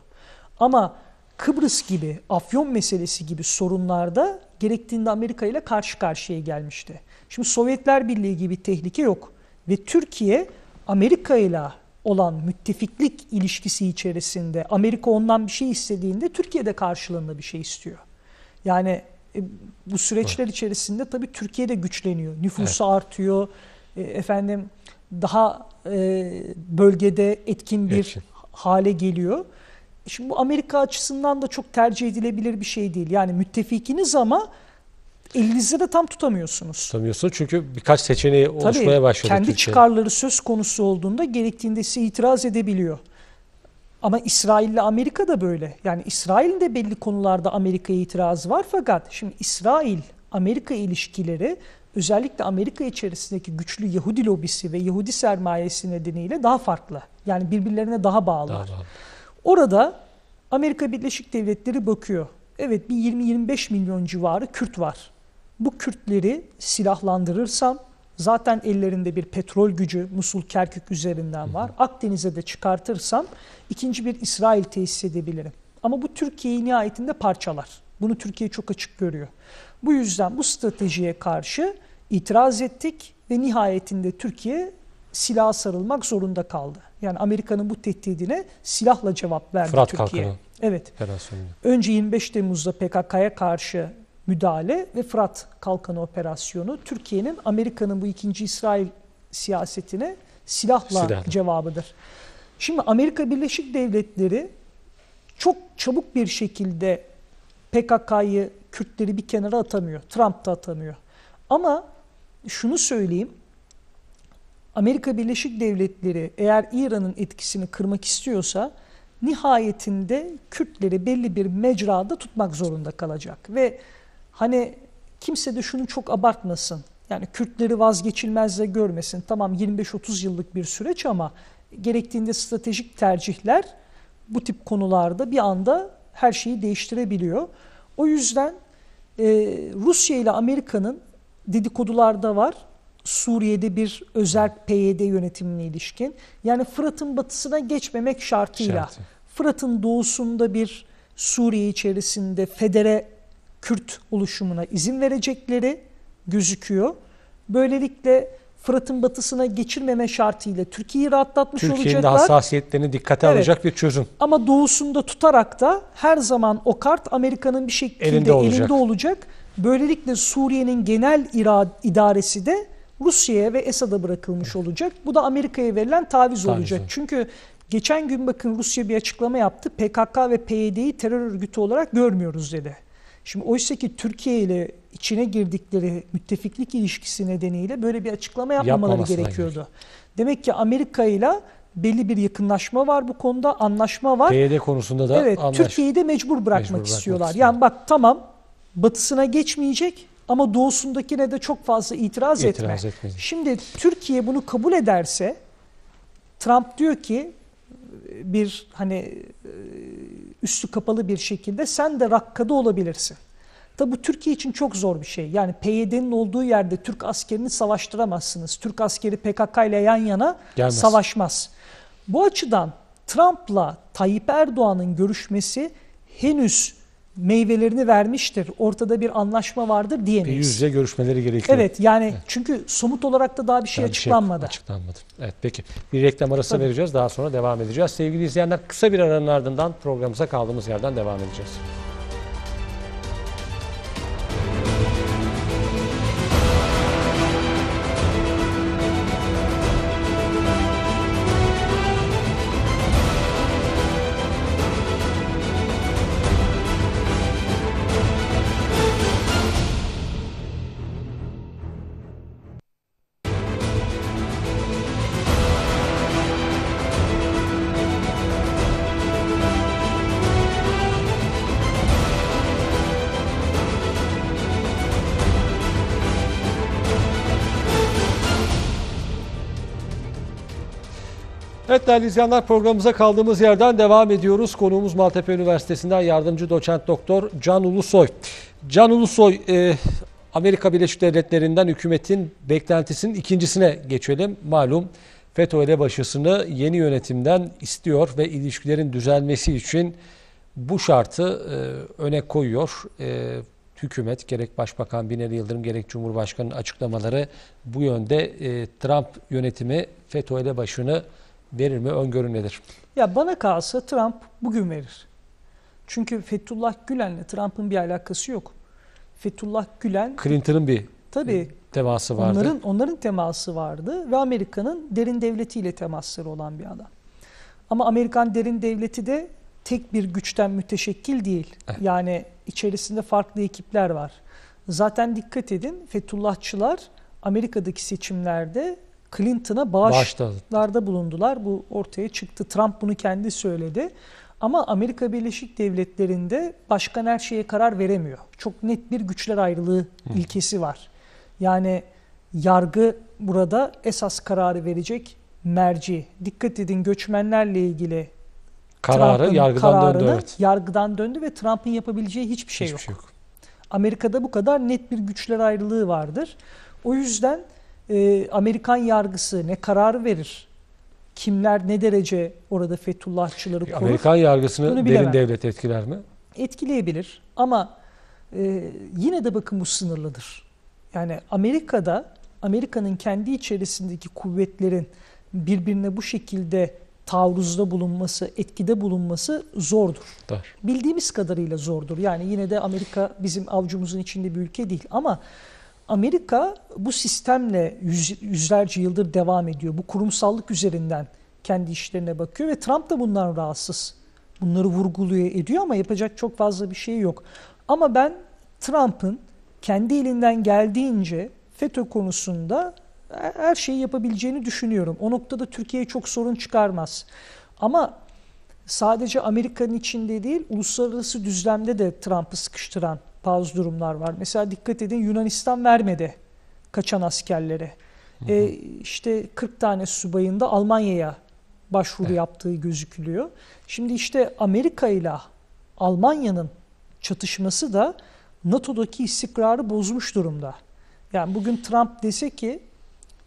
Ama Kıbrıs gibi, Afyon meselesi gibi sorunlarda gerektiğinde Amerika ile karşı karşıya gelmişti. Şimdi Sovyetler Birliği gibi tehlike yok ve Türkiye Amerika ile olan müttefiklik ilişkisi içerisinde Amerika ondan bir şey istediğinde Türkiye de karşılığında bir şey istiyor. Yani e, bu süreçler evet. içerisinde tabii Türkiye de güçleniyor. Nüfusu evet. artıyor. E, efendim daha e, bölgede etkin bir Etkin. hale geliyor. Şimdi bu Amerika açısından da çok tercih edilebilir bir şey değil. Yani müttefikiniz ama elinizde de tam tutamıyorsunuz. Tutamıyorsunuz çünkü birkaç seçeneği Tabii, oluşmaya başladı. Kendi Türkiye. çıkarları söz konusu olduğunda gerektiğinde size itiraz edebiliyor. Ama İsrail ile Amerika da böyle. Yani İsrail'in de belli konularda Amerika'ya itiraz var fakat şimdi İsrail Amerika ilişkileri özellikle Amerika içerisindeki güçlü Yahudi lobisi ve Yahudi sermayesi nedeniyle daha farklı. Yani birbirlerine daha Daha bağlı. Orada Amerika Birleşik Devletleri bakıyor. Evet bir 20-25 milyon civarı Kürt var bu Kürtleri silahlandırırsam zaten ellerinde bir petrol gücü Musul Kerkük üzerinden var. Akdeniz'e de çıkartırsam ikinci bir İsrail tesis edebilirim. Ama bu Türkiye'yi nihayetinde parçalar. Bunu Türkiye çok açık görüyor. Bu yüzden bu stratejiye karşı itiraz ettik ve nihayetinde Türkiye silah sarılmak zorunda kaldı. Yani Amerika'nın bu tehdidine silahla cevap verdi Fırat Türkiye. Kalkanı. Evet. Önce 25 Temmuz'da PKK'ya karşı müdahale ve Fırat Kalkanı Operasyonu Türkiye'nin Amerika'nın bu ikinci İsrail siyasetine silahla Silahlı. cevabıdır. Şimdi Amerika Birleşik Devletleri çok çabuk bir şekilde PKK'yı, Kürtleri bir kenara atamıyor. Trump da atamıyor. Ama şunu söyleyeyim. Amerika Birleşik Devletleri eğer İran'ın etkisini kırmak istiyorsa nihayetinde Kürtleri belli bir mecrada tutmak zorunda kalacak ve Hani kimse de şunu çok abartmasın. Yani Kürtleri vazgeçilmezle görmesin. Tamam 25-30 yıllık bir süreç ama gerektiğinde stratejik tercihler bu tip konularda bir anda her şeyi değiştirebiliyor. O yüzden e, Rusya ile Amerika'nın dedikodularda var. Suriye'de bir özel PYD yönetimine ilişkin. Yani Fırat'ın batısına geçmemek şartıyla. Şartı. Fırat'ın doğusunda bir Suriye içerisinde federe Kürt oluşumuna izin verecekleri gözüküyor. Böylelikle Fırat'ın batısına geçirmeme şartıyla Türkiye'yi rahatlatmış Türkiye'nin olacaklar. Türkiye'nin hassasiyetlerini dikkate evet. alacak bir çözüm. Ama doğusunda tutarak da her zaman o kart Amerika'nın bir şekilde elinde olacak. Elinde olacak. Böylelikle Suriye'nin genel idaresi de Rusya'ya ve Esad'a bırakılmış olacak. Bu da Amerika'ya verilen taviz, taviz olacak. Çünkü geçen gün bakın Rusya bir açıklama yaptı. PKK ve PYD'yi terör örgütü olarak görmüyoruz dedi. Şimdi oysa ki Türkiye ile içine girdikleri müttefiklik ilişkisi nedeniyle böyle bir açıklama yapmamaları Yapmaması gerekiyordu. Gerek. Demek ki Amerika ile belli bir yakınlaşma var bu konuda, anlaşma var. PYD konusunda da evet, anlaş... Türkiye'yi de mecbur bırakmak, mecbur bırakmak istiyorlar. Istiyor. Yani bak tamam batısına geçmeyecek ama doğusundakine de çok fazla itiraz, itiraz etme. Etmeyecek. Şimdi Türkiye bunu kabul ederse Trump diyor ki bir hani üstü kapalı bir şekilde sen de rakkada olabilirsin. Tabi bu Türkiye için çok zor bir şey. Yani PYD'nin olduğu yerde Türk askerini savaştıramazsınız. Türk askeri PKK ile yan yana Gelmez. savaşmaz. Bu açıdan Trump'la Tayyip Erdoğan'ın görüşmesi henüz meyvelerini vermiştir, ortada bir anlaşma vardır diyemeyiz. Bir yüz yüze görüşmeleri gerekiyor. Evet yani evet. çünkü somut olarak da daha bir şey daha açıklanmadı. Bir şey açıklanmadı. Evet peki bir reklam arası Tabii. vereceğiz daha sonra devam edeceğiz. Sevgili izleyenler kısa bir aranın ardından programımıza kaldığımız yerden devam edeceğiz. Evet değerli izleyenler programımıza kaldığımız yerden devam ediyoruz. Konuğumuz Maltepe Üniversitesi'nden yardımcı doçent doktor Can Ulusoy. Can Ulusoy e, Amerika Birleşik Devletleri'nden hükümetin beklentisinin ikincisine geçelim. Malum FETÖ başısını yeni yönetimden istiyor ve ilişkilerin düzelmesi için bu şartı e, öne koyuyor. E, hükümet gerek Başbakan Binali Yıldırım gerek Cumhurbaşkanı'nın açıklamaları bu yönde e, Trump yönetimi FETÖ elebaşını başını verir mi? Öngörü nedir? Ya bana kalsa Trump bugün verir. Çünkü Fethullah Gülen'le Trump'ın bir alakası yok. Fethullah Gülen... Clinton'ın bir tabii, teması vardı. Onların, onların teması vardı ve Amerika'nın derin devletiyle temasları olan bir adam. Ama Amerikan derin devleti de tek bir güçten müteşekkil değil. Yani içerisinde farklı ekipler var. Zaten dikkat edin Fethullahçılar Amerika'daki seçimlerde Clinton'a bağışlarda bulundular. Bu ortaya çıktı. Trump bunu kendi söyledi. Ama Amerika Birleşik Devletleri'nde başkan her şeye karar veremiyor. Çok net bir güçler ayrılığı Hı. ilkesi var. Yani yargı burada esas kararı verecek merci. Dikkat edin göçmenlerle ilgili kararı yargıdan kararını, döndü. Evet. Yargıdan döndü ve Trump'ın yapabileceği hiçbir şey hiçbir yok. Şey yok. Amerika'da bu kadar net bir güçler ayrılığı vardır. O yüzden e, Amerikan yargısı ne karar verir? Kimler ne derece orada Fethullahçıları korur? Amerikan yargısını derin devlet etkiler mi? Etkileyebilir ama e, yine de bakın bu sınırlıdır. Yani Amerika'da Amerika'nın kendi içerisindeki kuvvetlerin birbirine bu şekilde taarruzda bulunması, etkide bulunması zordur. Dar. Bildiğimiz kadarıyla zordur. Yani yine de Amerika bizim avcumuzun içinde bir ülke değil ama Amerika bu sistemle yüz, yüzlerce yıldır devam ediyor. Bu kurumsallık üzerinden kendi işlerine bakıyor ve Trump da bundan rahatsız. Bunları vurguluyor ediyor ama yapacak çok fazla bir şey yok. Ama ben Trump'ın kendi elinden geldiğince FETÖ konusunda her şeyi yapabileceğini düşünüyorum. O noktada Türkiye'ye çok sorun çıkarmaz. Ama sadece Amerika'nın içinde değil, uluslararası düzlemde de Trump'ı sıkıştıran bazı durumlar var. Mesela dikkat edin Yunanistan vermedi kaçan askerlere. E, işte 40 tane subayında Almanya'ya başvuru evet. yaptığı gözükülüyor. Şimdi işte Amerika ile Almanya'nın çatışması da NATO'daki istikrarı bozmuş durumda. Yani bugün Trump dese ki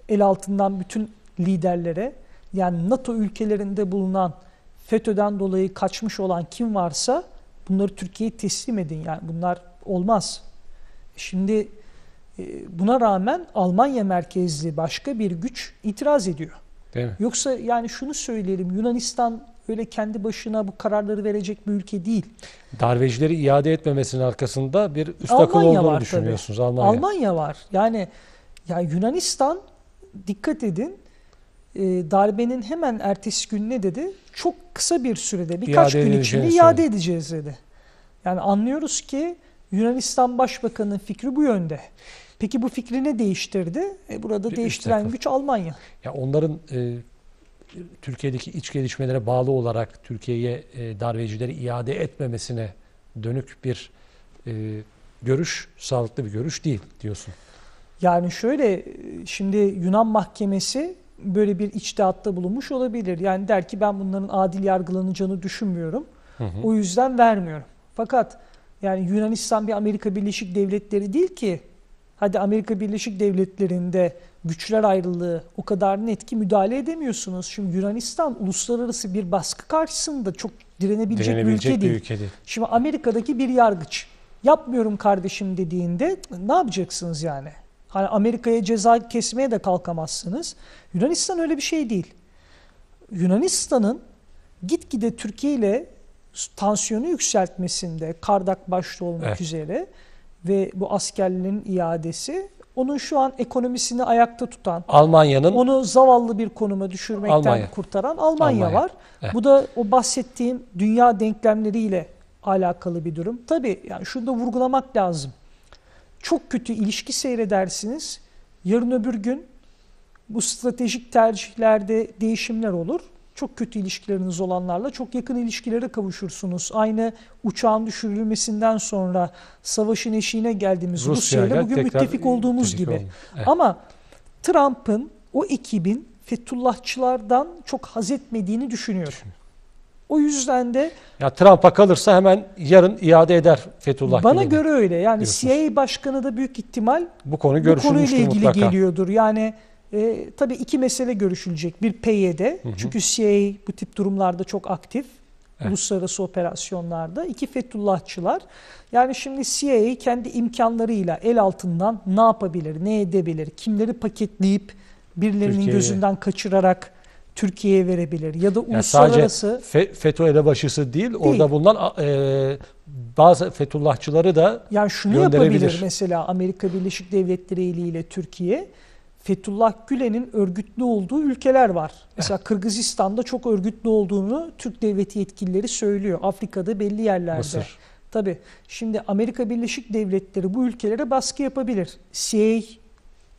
el altından bütün liderlere yani NATO ülkelerinde bulunan FETÖ'den dolayı kaçmış olan kim varsa bunları Türkiye'ye teslim edin. Yani bunlar olmaz. Şimdi e, buna rağmen Almanya merkezli başka bir güç itiraz ediyor. Değil mi? Yoksa yani şunu söyleyelim Yunanistan öyle kendi başına bu kararları verecek bir ülke değil. Darbecileri iade etmemesinin arkasında bir üst Almanya akıl olduğunu var, düşünüyorsunuz tabii. Almanya. Almanya var. Yani ya Yunanistan dikkat edin e, darbenin hemen ertesi gün ne dedi? Çok kısa bir sürede birkaç iade gün içinde iade edeceğiz dedi. Yani anlıyoruz ki Yunanistan Başbakanı'nın fikri bu yönde. Peki bu fikri ne değiştirdi? E, burada bir değiştiren güç Almanya. Ya onların e, Türkiye'deki iç gelişmelere bağlı olarak Türkiye'ye e, darbecileri iade etmemesine dönük bir e, görüş, sağlıklı bir görüş değil diyorsun. Yani şöyle, e, şimdi Yunan mahkemesi böyle bir içtihatta bulunmuş olabilir. Yani der ki ben bunların adil yargılanacağını düşünmüyorum. Hı hı. O yüzden vermiyorum. Fakat yani Yunanistan bir Amerika Birleşik Devletleri değil ki. Hadi Amerika Birleşik Devletleri'nde güçler ayrılığı o kadar net ki müdahale edemiyorsunuz. Şimdi Yunanistan uluslararası bir baskı karşısında çok direnebilecek, direnebilecek bir, ülke, bir değil. ülke değil. Şimdi Amerika'daki bir yargıç yapmıyorum kardeşim dediğinde ne yapacaksınız yani? Hani Amerika'ya ceza kesmeye de kalkamazsınız. Yunanistan öyle bir şey değil. Yunanistan'ın gitgide Türkiye ile tansiyonu yükseltmesinde kardak başta olmak evet. üzere ve bu askerlerin iadesi onun şu an ekonomisini ayakta tutan, Almanya'nın onu zavallı bir konuma düşürmekten Almanya. kurtaran Almanya, Almanya. var. Evet. Bu da o bahsettiğim dünya denklemleriyle alakalı bir durum. Tabii yani şunu da vurgulamak lazım. Çok kötü ilişki seyredersiniz. Yarın öbür gün bu stratejik tercihlerde değişimler olur çok kötü ilişkileriniz olanlarla çok yakın ilişkilere kavuşursunuz. Aynı uçağın düşürülmesinden sonra savaşın eşiğine geldiğimiz Rusya ile bugün müttefik olduğumuz gibi. Evet. Ama Trump'ın o ekibin Fethullahçılardan çok haz etmediğini düşünüyor. O yüzden de ya Trump'a kalırsa hemen yarın iade eder Fethullah. Bana Gülen'e. göre öyle. Yani diyorsunuz. CIA başkanı da büyük ihtimal bu konu bu konuyla ilgili mutlaka. geliyordur. Yani e, tabii iki mesele görüşülecek. Bir PYD, hı hı. çünkü CIA bu tip durumlarda çok aktif. Evet. Uluslararası operasyonlarda. iki Fethullahçılar. Yani şimdi CIA kendi imkanlarıyla el altından ne yapabilir, ne edebilir, kimleri paketleyip birilerinin Türkiye. gözünden kaçırarak Türkiye'ye verebilir ya da uluslararası yani sadece FETÖ elebaşısı değil, değil orada bulunan e, bazı Fethullahçıları da yani şunu yapabilir mesela Amerika Birleşik Devletleri eliyle Türkiye Fethullah Gülen'in örgütlü olduğu ülkeler var. Mesela eh. Kırgızistan'da çok örgütlü olduğunu Türk devleti yetkilileri söylüyor. Afrika'da belli yerlerde. Mısır. Tabii. Şimdi Amerika Birleşik Devletleri bu ülkelere baskı yapabilir. CIA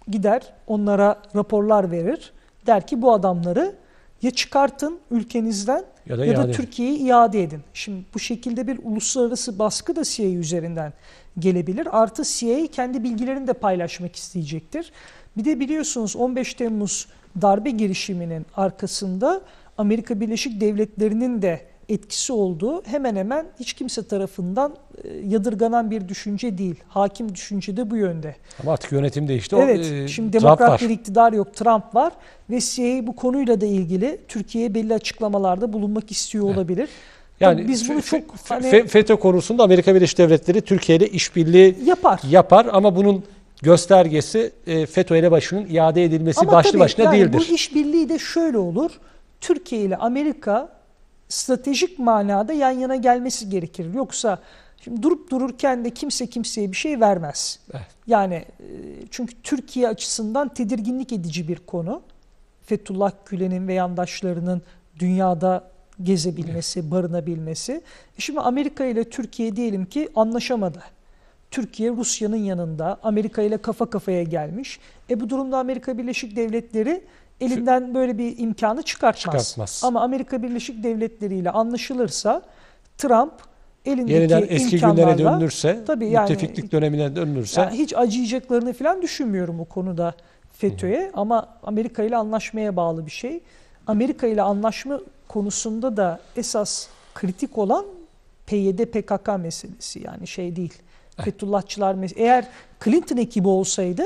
gider, onlara raporlar verir. Der ki bu adamları ya çıkartın ülkenizden ya da, ya da Türkiye'yi iade edin. Şimdi bu şekilde bir uluslararası baskı da CIA üzerinden gelebilir. Artı CIA kendi bilgilerini de paylaşmak isteyecektir. Bir de biliyorsunuz 15 Temmuz darbe girişiminin arkasında Amerika Birleşik Devletleri'nin de etkisi olduğu hemen hemen hiç kimse tarafından e, yadırganan bir düşünce değil. Hakim düşünce de bu yönde. Ama artık yönetim değişti. Evet. O, e, şimdi demokrat bir iktidar yok. Trump var. Ve CIA bu konuyla da ilgili Türkiye'ye belli açıklamalarda bulunmak istiyor evet. olabilir. Yani biz bunu çok hani... FETÖ konusunda Amerika Birleşik Devletleri Türkiye ile işbirliği yapar. yapar ama bunun göstergesi e, FETÖ elebaşının iade edilmesi Ama başlı tabii, başına yani değildir. Bu iş işbirliği de şöyle olur. Türkiye ile Amerika stratejik manada yan yana gelmesi gerekir. Yoksa şimdi durup dururken de kimse kimseye bir şey vermez. Evet. Yani e, çünkü Türkiye açısından tedirginlik edici bir konu. Fethullah Gülen'in ve yandaşlarının dünyada gezebilmesi, evet. barınabilmesi. E şimdi Amerika ile Türkiye diyelim ki anlaşamadı. Türkiye Rusya'nın yanında Amerika ile kafa kafaya gelmiş. E bu durumda Amerika Birleşik Devletleri elinden böyle bir imkanı çıkartmaz. çıkartmaz. Ama Amerika Birleşik Devletleri ile anlaşılırsa Trump elindeki Yeniden eski günlere dönülürse, tabii yani, müttefiklik dönemine dönülürse. Yani hiç acıyacaklarını falan düşünmüyorum o konuda FETÖ'ye ama Amerika ile anlaşmaya bağlı bir şey. Amerika ile anlaşma konusunda da esas kritik olan PYD PKK meselesi yani şey değil. Fethullahçılar eğer Clinton ekibi olsaydı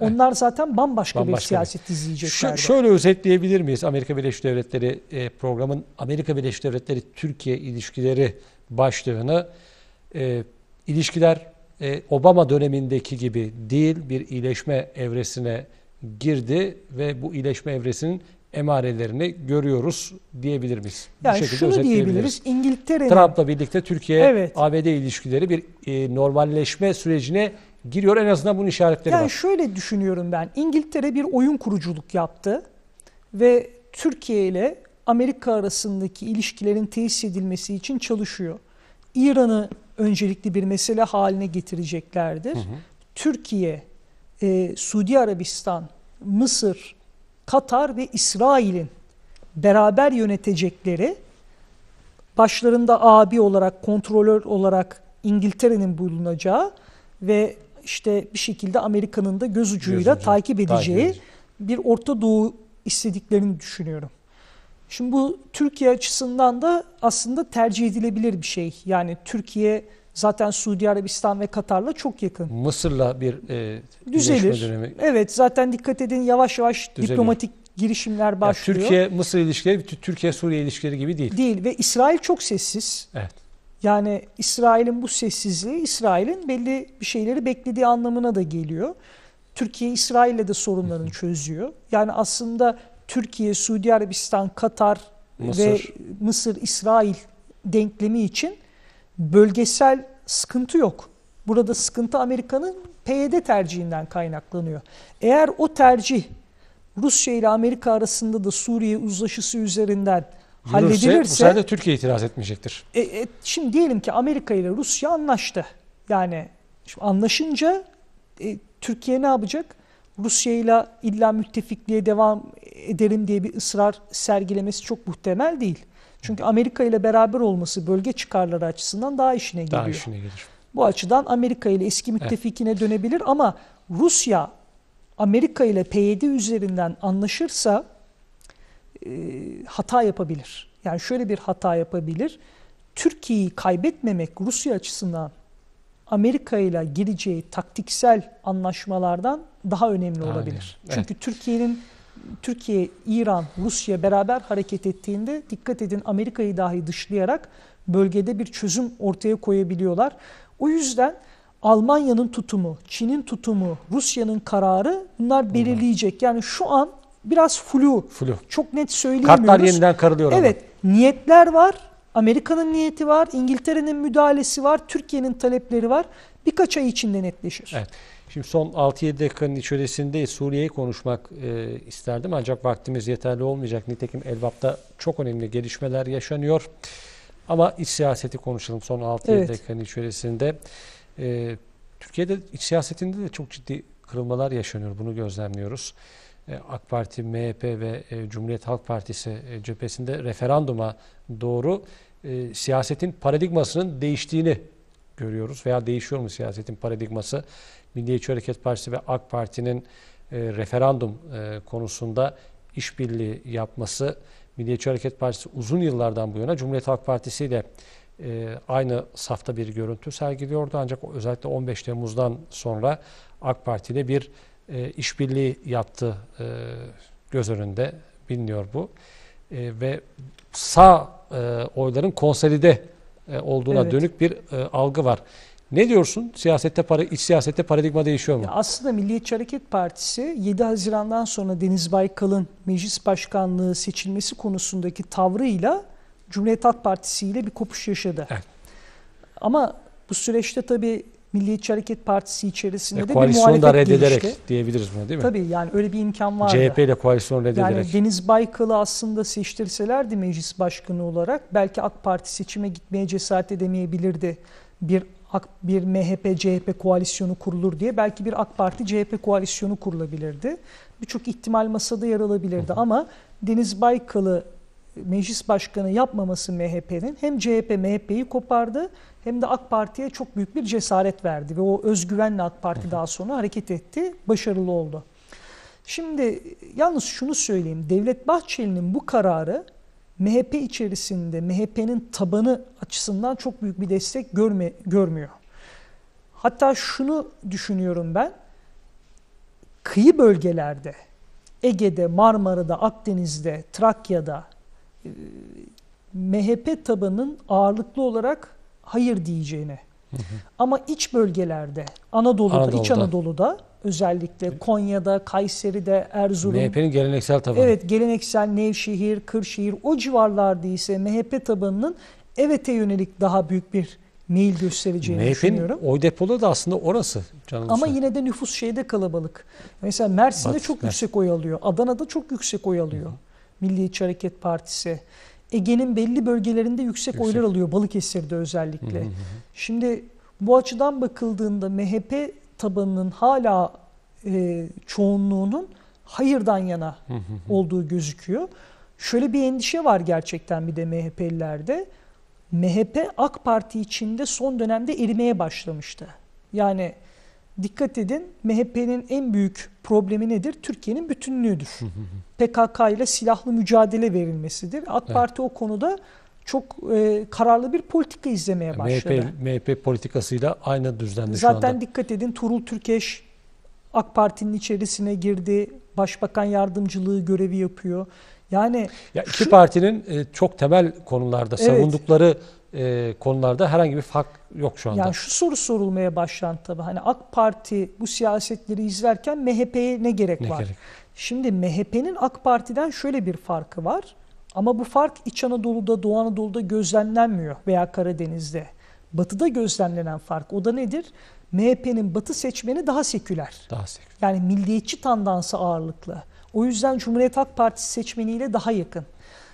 onlar zaten bambaşka, bambaşka bir siyaset izleyeceklerdi. Ş- şöyle özetleyebilir miyiz? Amerika Birleşik Devletleri e, programın Amerika Birleşik Devletleri Türkiye ilişkileri başlığını e, ilişkiler e, Obama dönemindeki gibi değil bir iyileşme evresine girdi ve bu iyileşme evresinin emarelerini görüyoruz diyebilir miyiz? Yani Bu şunu diyebiliriz. İngiltere'nin Trump'la birlikte Türkiye evet. ABD ilişkileri bir e, normalleşme sürecine giriyor. En azından bunun işaretleri yani var. Yani şöyle düşünüyorum ben. İngiltere bir oyun kuruculuk yaptı ve Türkiye ile Amerika arasındaki ilişkilerin tesis edilmesi için çalışıyor. İran'ı öncelikli bir mesele haline getireceklerdir. Hı hı. Türkiye, e, Suudi Arabistan, Mısır Katar ve İsrail'in beraber yönetecekleri başlarında abi olarak, kontrolör olarak İngiltere'nin bulunacağı ve işte bir şekilde Amerika'nın da göz ucuyla Gözücü, takip edeceği takip bir Orta Doğu istediklerini düşünüyorum. Şimdi bu Türkiye açısından da aslında tercih edilebilir bir şey. Yani Türkiye zaten Suudi Arabistan ve Katar'la çok yakın. Mısır'la bir e, düzelir. Dönemi. Evet zaten dikkat edin yavaş yavaş düzelir. diplomatik girişimler başlıyor. Türkiye Mısır ilişkileri Türkiye Suriye ilişkileri gibi değil. Değil ve İsrail çok sessiz. Evet. Yani İsrail'in bu sessizliği İsrail'in belli bir şeyleri beklediği anlamına da geliyor. Türkiye İsrail'le de sorunlarını çözüyor. Yani aslında Türkiye, Suudi Arabistan, Katar Mısır. ve Mısır, İsrail denklemi için bölgesel sıkıntı yok. Burada sıkıntı Amerika'nın PYD tercihinden kaynaklanıyor. Eğer o tercih Rusya ile Amerika arasında da Suriye uzlaşısı üzerinden Yürürse, halledilirse... Bu sefer de Türkiye itiraz etmeyecektir. E, e, şimdi diyelim ki Amerika ile Rusya anlaştı. Yani şimdi anlaşınca e, Türkiye ne yapacak? Rusya ile illa müttefikliğe devam ederim diye bir ısrar sergilemesi çok muhtemel değil. Çünkü Amerika ile beraber olması bölge çıkarları açısından daha işine geliyor. Daha işine gelir. Bu açıdan Amerika ile eski müttefikine evet. dönebilir ama Rusya Amerika ile PYD üzerinden anlaşırsa e, hata yapabilir. Yani şöyle bir hata yapabilir. Türkiye'yi kaybetmemek Rusya açısından Amerika ile gireceği taktiksel anlaşmalardan daha önemli Aynen. olabilir. Çünkü evet. Türkiye'nin Türkiye, İran, Rusya beraber hareket ettiğinde dikkat edin Amerika'yı dahi dışlayarak bölgede bir çözüm ortaya koyabiliyorlar. O yüzden Almanya'nın tutumu, Çin'in tutumu, Rusya'nın kararı bunlar belirleyecek. Yani şu an biraz flu. flu. Çok net söyleyemiyoruz. Kartlar yeniden karılıyor Evet. Ama. Niyetler var. Amerika'nın niyeti var. İngiltere'nin müdahalesi var. Türkiye'nin talepleri var. Birkaç ay içinde netleşir. Evet. Şimdi son 6-7 dakikanın içerisinde Suriye'yi konuşmak e, isterdim ancak vaktimiz yeterli olmayacak. Nitekim Elbap'ta çok önemli gelişmeler yaşanıyor. Ama iç siyaseti konuşalım son 6-7 evet. dakikanın içerisinde. E, Türkiye'de iç siyasetinde de çok ciddi kırılmalar yaşanıyor. Bunu gözlemliyoruz. E, AK Parti, MHP ve e, Cumhuriyet Halk Partisi e, cephesinde referanduma doğru e, siyasetin paradigmasının değiştiğini görüyoruz veya değişiyor mu siyasetin paradigması? Milliyetçi Hareket Partisi ve AK Parti'nin e, referandum e, konusunda işbirliği yapması Milliyetçi Hareket Partisi uzun yıllardan bu yana Cumhuriyet Halk Partisi ile e, aynı safta bir görüntü sergiliyordu. Ancak özellikle 15 Temmuz'dan sonra AK Parti ile bir e, işbirliği yaptı e, göz önünde biliniyor bu. E, ve sağ e, oyların konsolide e, olduğuna evet. dönük bir e, algı var. Ne diyorsun? Siyasette para, iç siyasette paradigma değişiyor mu? Ya aslında Milliyetçi Hareket Partisi 7 Haziran'dan sonra Deniz Baykal'ın meclis başkanlığı seçilmesi konusundaki tavrıyla Cumhuriyet Halk Partisi ile bir kopuş yaşadı. Evet. Ama bu süreçte tabii Milliyetçi Hareket Partisi içerisinde e, de bir muhalefet da reddederek gelişti. diyebiliriz buna değil mi? Tabii yani öyle bir imkan vardı. CHP ile koalisyon reddederek. Yani Deniz Baykal'ı aslında seçtirselerdi meclis başkanı olarak belki AK Parti seçime gitmeye cesaret edemeyebilirdi. Bir bir MHP-CHP koalisyonu kurulur diye belki bir AK Parti-CHP koalisyonu kurulabilirdi. Birçok ihtimal masada yer alabilirdi ama Deniz Baykal'ı e, meclis başkanı yapmaması MHP'nin hem CHP MHP'yi kopardı hem de AK Parti'ye çok büyük bir cesaret verdi ve o özgüvenle AK Parti daha sonra hareket etti, başarılı oldu. Şimdi e, yalnız şunu söyleyeyim, Devlet Bahçeli'nin bu kararı MHP içerisinde MHP'nin tabanı açısından çok büyük bir destek görme, görmüyor. Hatta şunu düşünüyorum ben. Kıyı bölgelerde Ege'de, Marmara'da, Akdeniz'de, Trakya'da e, MHP tabanının ağırlıklı olarak hayır diyeceğini. Hı hı. Ama iç bölgelerde, Anadolu'da, Anadolu'da, İç Anadolu'da özellikle Konya'da, Kayseri'de, Erzurum. MHP'nin geleneksel tabanı. Evet, geleneksel Nevşehir, Kırşehir o civarlarda ise MHP tabanının evet'e yönelik daha büyük bir meyil göstereceğini MHP'nin düşünüyorum. MHP'nin oy depolu da aslında orası. Canım Ama söylüyor. yine de nüfus şeyde kalabalık. Mesela Mersin'de Bat, çok Mersin. yüksek oy alıyor. Adana'da çok yüksek oy alıyor. Hı hı. Milliyetçi Hareket Partisi. Ege'nin belli bölgelerinde yüksek, yüksek oylar alıyor. Balıkesir'de özellikle. hı hı. Şimdi bu açıdan bakıldığında MHP tabanının hala e, çoğunluğunun hayırdan yana olduğu gözüküyor. Şöyle bir endişe var gerçekten bir de MHP'lilerde. MHP AK Parti içinde son dönemde erimeye başlamıştı. Yani dikkat edin MHP'nin en büyük problemi nedir? Türkiye'nin bütünlüğüdür. PKK ile silahlı mücadele verilmesidir. AK evet. Parti o konuda çok e, kararlı bir politika izlemeye başladı. MHP, MHP politikasıyla aynı düzende. Zaten şu anda. dikkat edin Turul Türkeş AK Parti'nin içerisine girdi. Başbakan yardımcılığı görevi yapıyor. Yani ya iki şu, partinin e, çok temel konularda evet, savundukları e, konularda herhangi bir fark yok şu anda. Yani şu soru sorulmaya başlandı tabii. Hani AK Parti bu siyasetleri izlerken MHP'ye ne gerek ne var? Gerek? Şimdi MHP'nin AK Parti'den şöyle bir farkı var. Ama bu fark İç Anadolu'da, Doğu Anadolu'da gözlemlenmiyor veya Karadeniz'de. Batı'da gözlemlenen fark o da nedir? MHP'nin Batı seçmeni daha seküler. Daha seküler. Yani milliyetçi tandansı ağırlıklı. O yüzden Cumhuriyet Halk Partisi seçmeniyle daha yakın.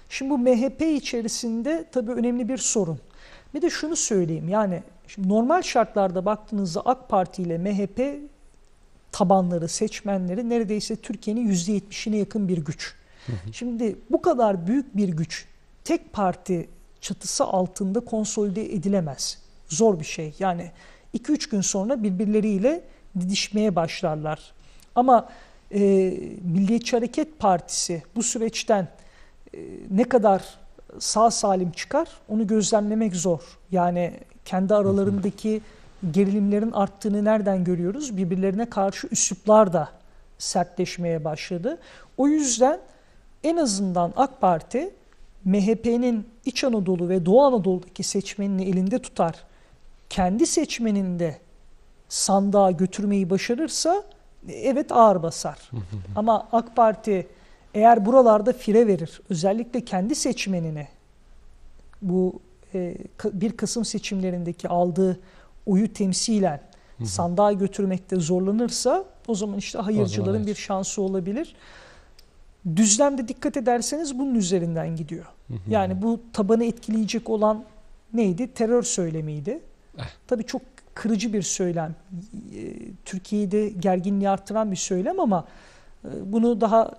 Şimdi bu MHP içerisinde tabii önemli bir sorun. Bir de şunu söyleyeyim yani şimdi normal şartlarda baktığınızda AK Parti ile MHP tabanları, seçmenleri neredeyse Türkiye'nin %70'ine yakın bir güç. Şimdi bu kadar büyük bir güç tek parti çatısı altında konsolide edilemez. Zor bir şey. Yani 2-3 gün sonra birbirleriyle didişmeye başlarlar. Ama e, Milliyetçi Hareket Partisi bu süreçten e, ne kadar sağ salim çıkar onu gözlemlemek zor. Yani kendi aralarındaki gerilimlerin arttığını nereden görüyoruz? Birbirlerine karşı üsluplar da sertleşmeye başladı. O yüzden en azından AK Parti MHP'nin İç Anadolu ve Doğu Anadolu'daki seçmenini elinde tutar, kendi seçmeninde sandığa götürmeyi başarırsa evet ağır basar. (laughs) Ama AK Parti eğer buralarda fire verir, özellikle kendi seçmenine bu e, 1 Kasım seçimlerindeki aldığı oyu temsilen sandığa götürmekte zorlanırsa o zaman işte hayırcıların zaman evet. bir şansı olabilir. Düzlemde dikkat ederseniz bunun üzerinden gidiyor. Hı hı. Yani bu tabanı etkileyecek olan neydi? Terör söylemiydi. Eh. Tabii çok kırıcı bir söylem. Ee, Türkiye'de gerginliği arttıran bir söylem ama e, bunu daha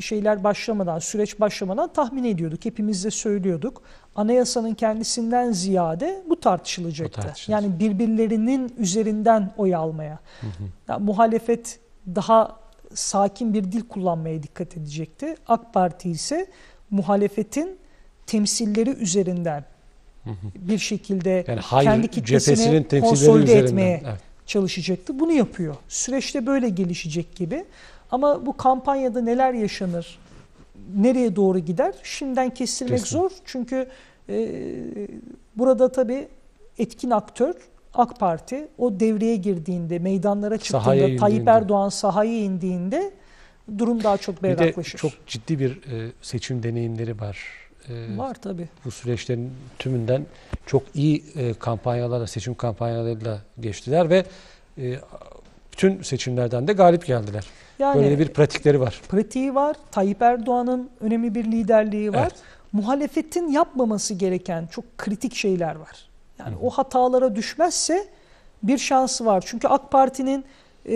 şeyler başlamadan, süreç başlamadan tahmin ediyorduk. Hepimiz de söylüyorduk. Anayasanın kendisinden ziyade bu tartışılacaktı. Bu tartışılacak. Yani birbirlerinin üzerinden oy almaya. Hı hı. Yani muhalefet daha sakin bir dil kullanmaya dikkat edecekti. AK Parti ise muhalefetin temsilleri üzerinden bir şekilde yani hayır, kendi kitlesini konsolide üzerinden. etmeye evet. çalışacaktı. Bunu yapıyor. Süreçte böyle gelişecek gibi. Ama bu kampanyada neler yaşanır, nereye doğru gider şimdiden kestirmek Kesin. zor. Çünkü e, burada tabii etkin aktör AK Parti o devreye girdiğinde, meydanlara çıktığında, sahaya Tayyip Erdoğan sahaya indiğinde durum daha çok berraklaşır. Bir de çok ciddi bir e, seçim deneyimleri var. E, var tabii. Bu süreçlerin tümünden çok iyi e, kampanyalarla, seçim kampanyalarıyla geçtiler ve bütün seçimlerden de galip geldiler. Yani, Böyle bir pratikleri var. Pratiği var. Tayyip Erdoğan'ın önemli bir liderliği var. Evet. Muhalefetin yapmaması gereken çok kritik şeyler var. Yani o hatalara düşmezse bir şansı var. Çünkü AK Parti'nin e,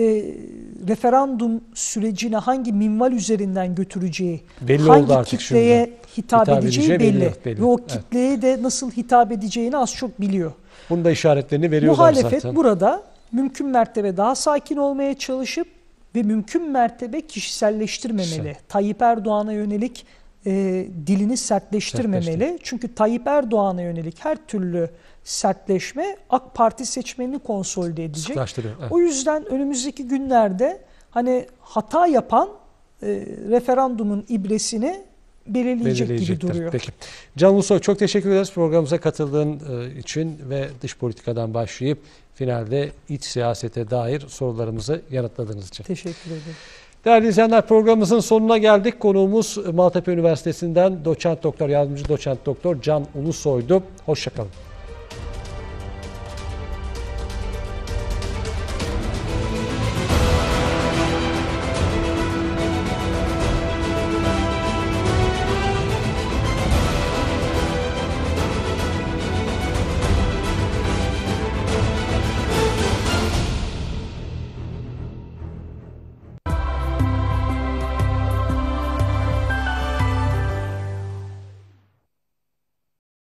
referandum sürecine hangi minval üzerinden götüreceği, belli hangi kitleye şimdi. hitap, hitap edeceği, edeceği belli. belli. Ve o kitleye evet. de nasıl hitap edeceğini az çok biliyor. Bunun da işaretlerini veriyorlar Muhalefet zaten. Muhalefet burada mümkün mertebe daha sakin olmaya çalışıp ve mümkün mertebe kişiselleştirmemeli. İşte. Tayyip Erdoğan'a yönelik e, dilini sertleştirmemeli. Sertleştir. Çünkü Tayyip Erdoğan'a yönelik her türlü sertleşme AK Parti seçmenini konsolide edecek. Evet. O yüzden önümüzdeki günlerde hani hata yapan e, referandumun ibresini belirleyecek gibi duruyor. Peki. Can Ulusoy çok teşekkür ederiz programımıza katıldığın e, için ve dış politikadan başlayıp finalde iç siyasete dair sorularımızı yanıtladığınız için. Teşekkür ederim. Değerli izleyenler programımızın sonuna geldik. Konuğumuz Maltepe Üniversitesi'nden doçent doktor, yardımcı doçent doktor Can Ulusoy'du. Hoşçakalın.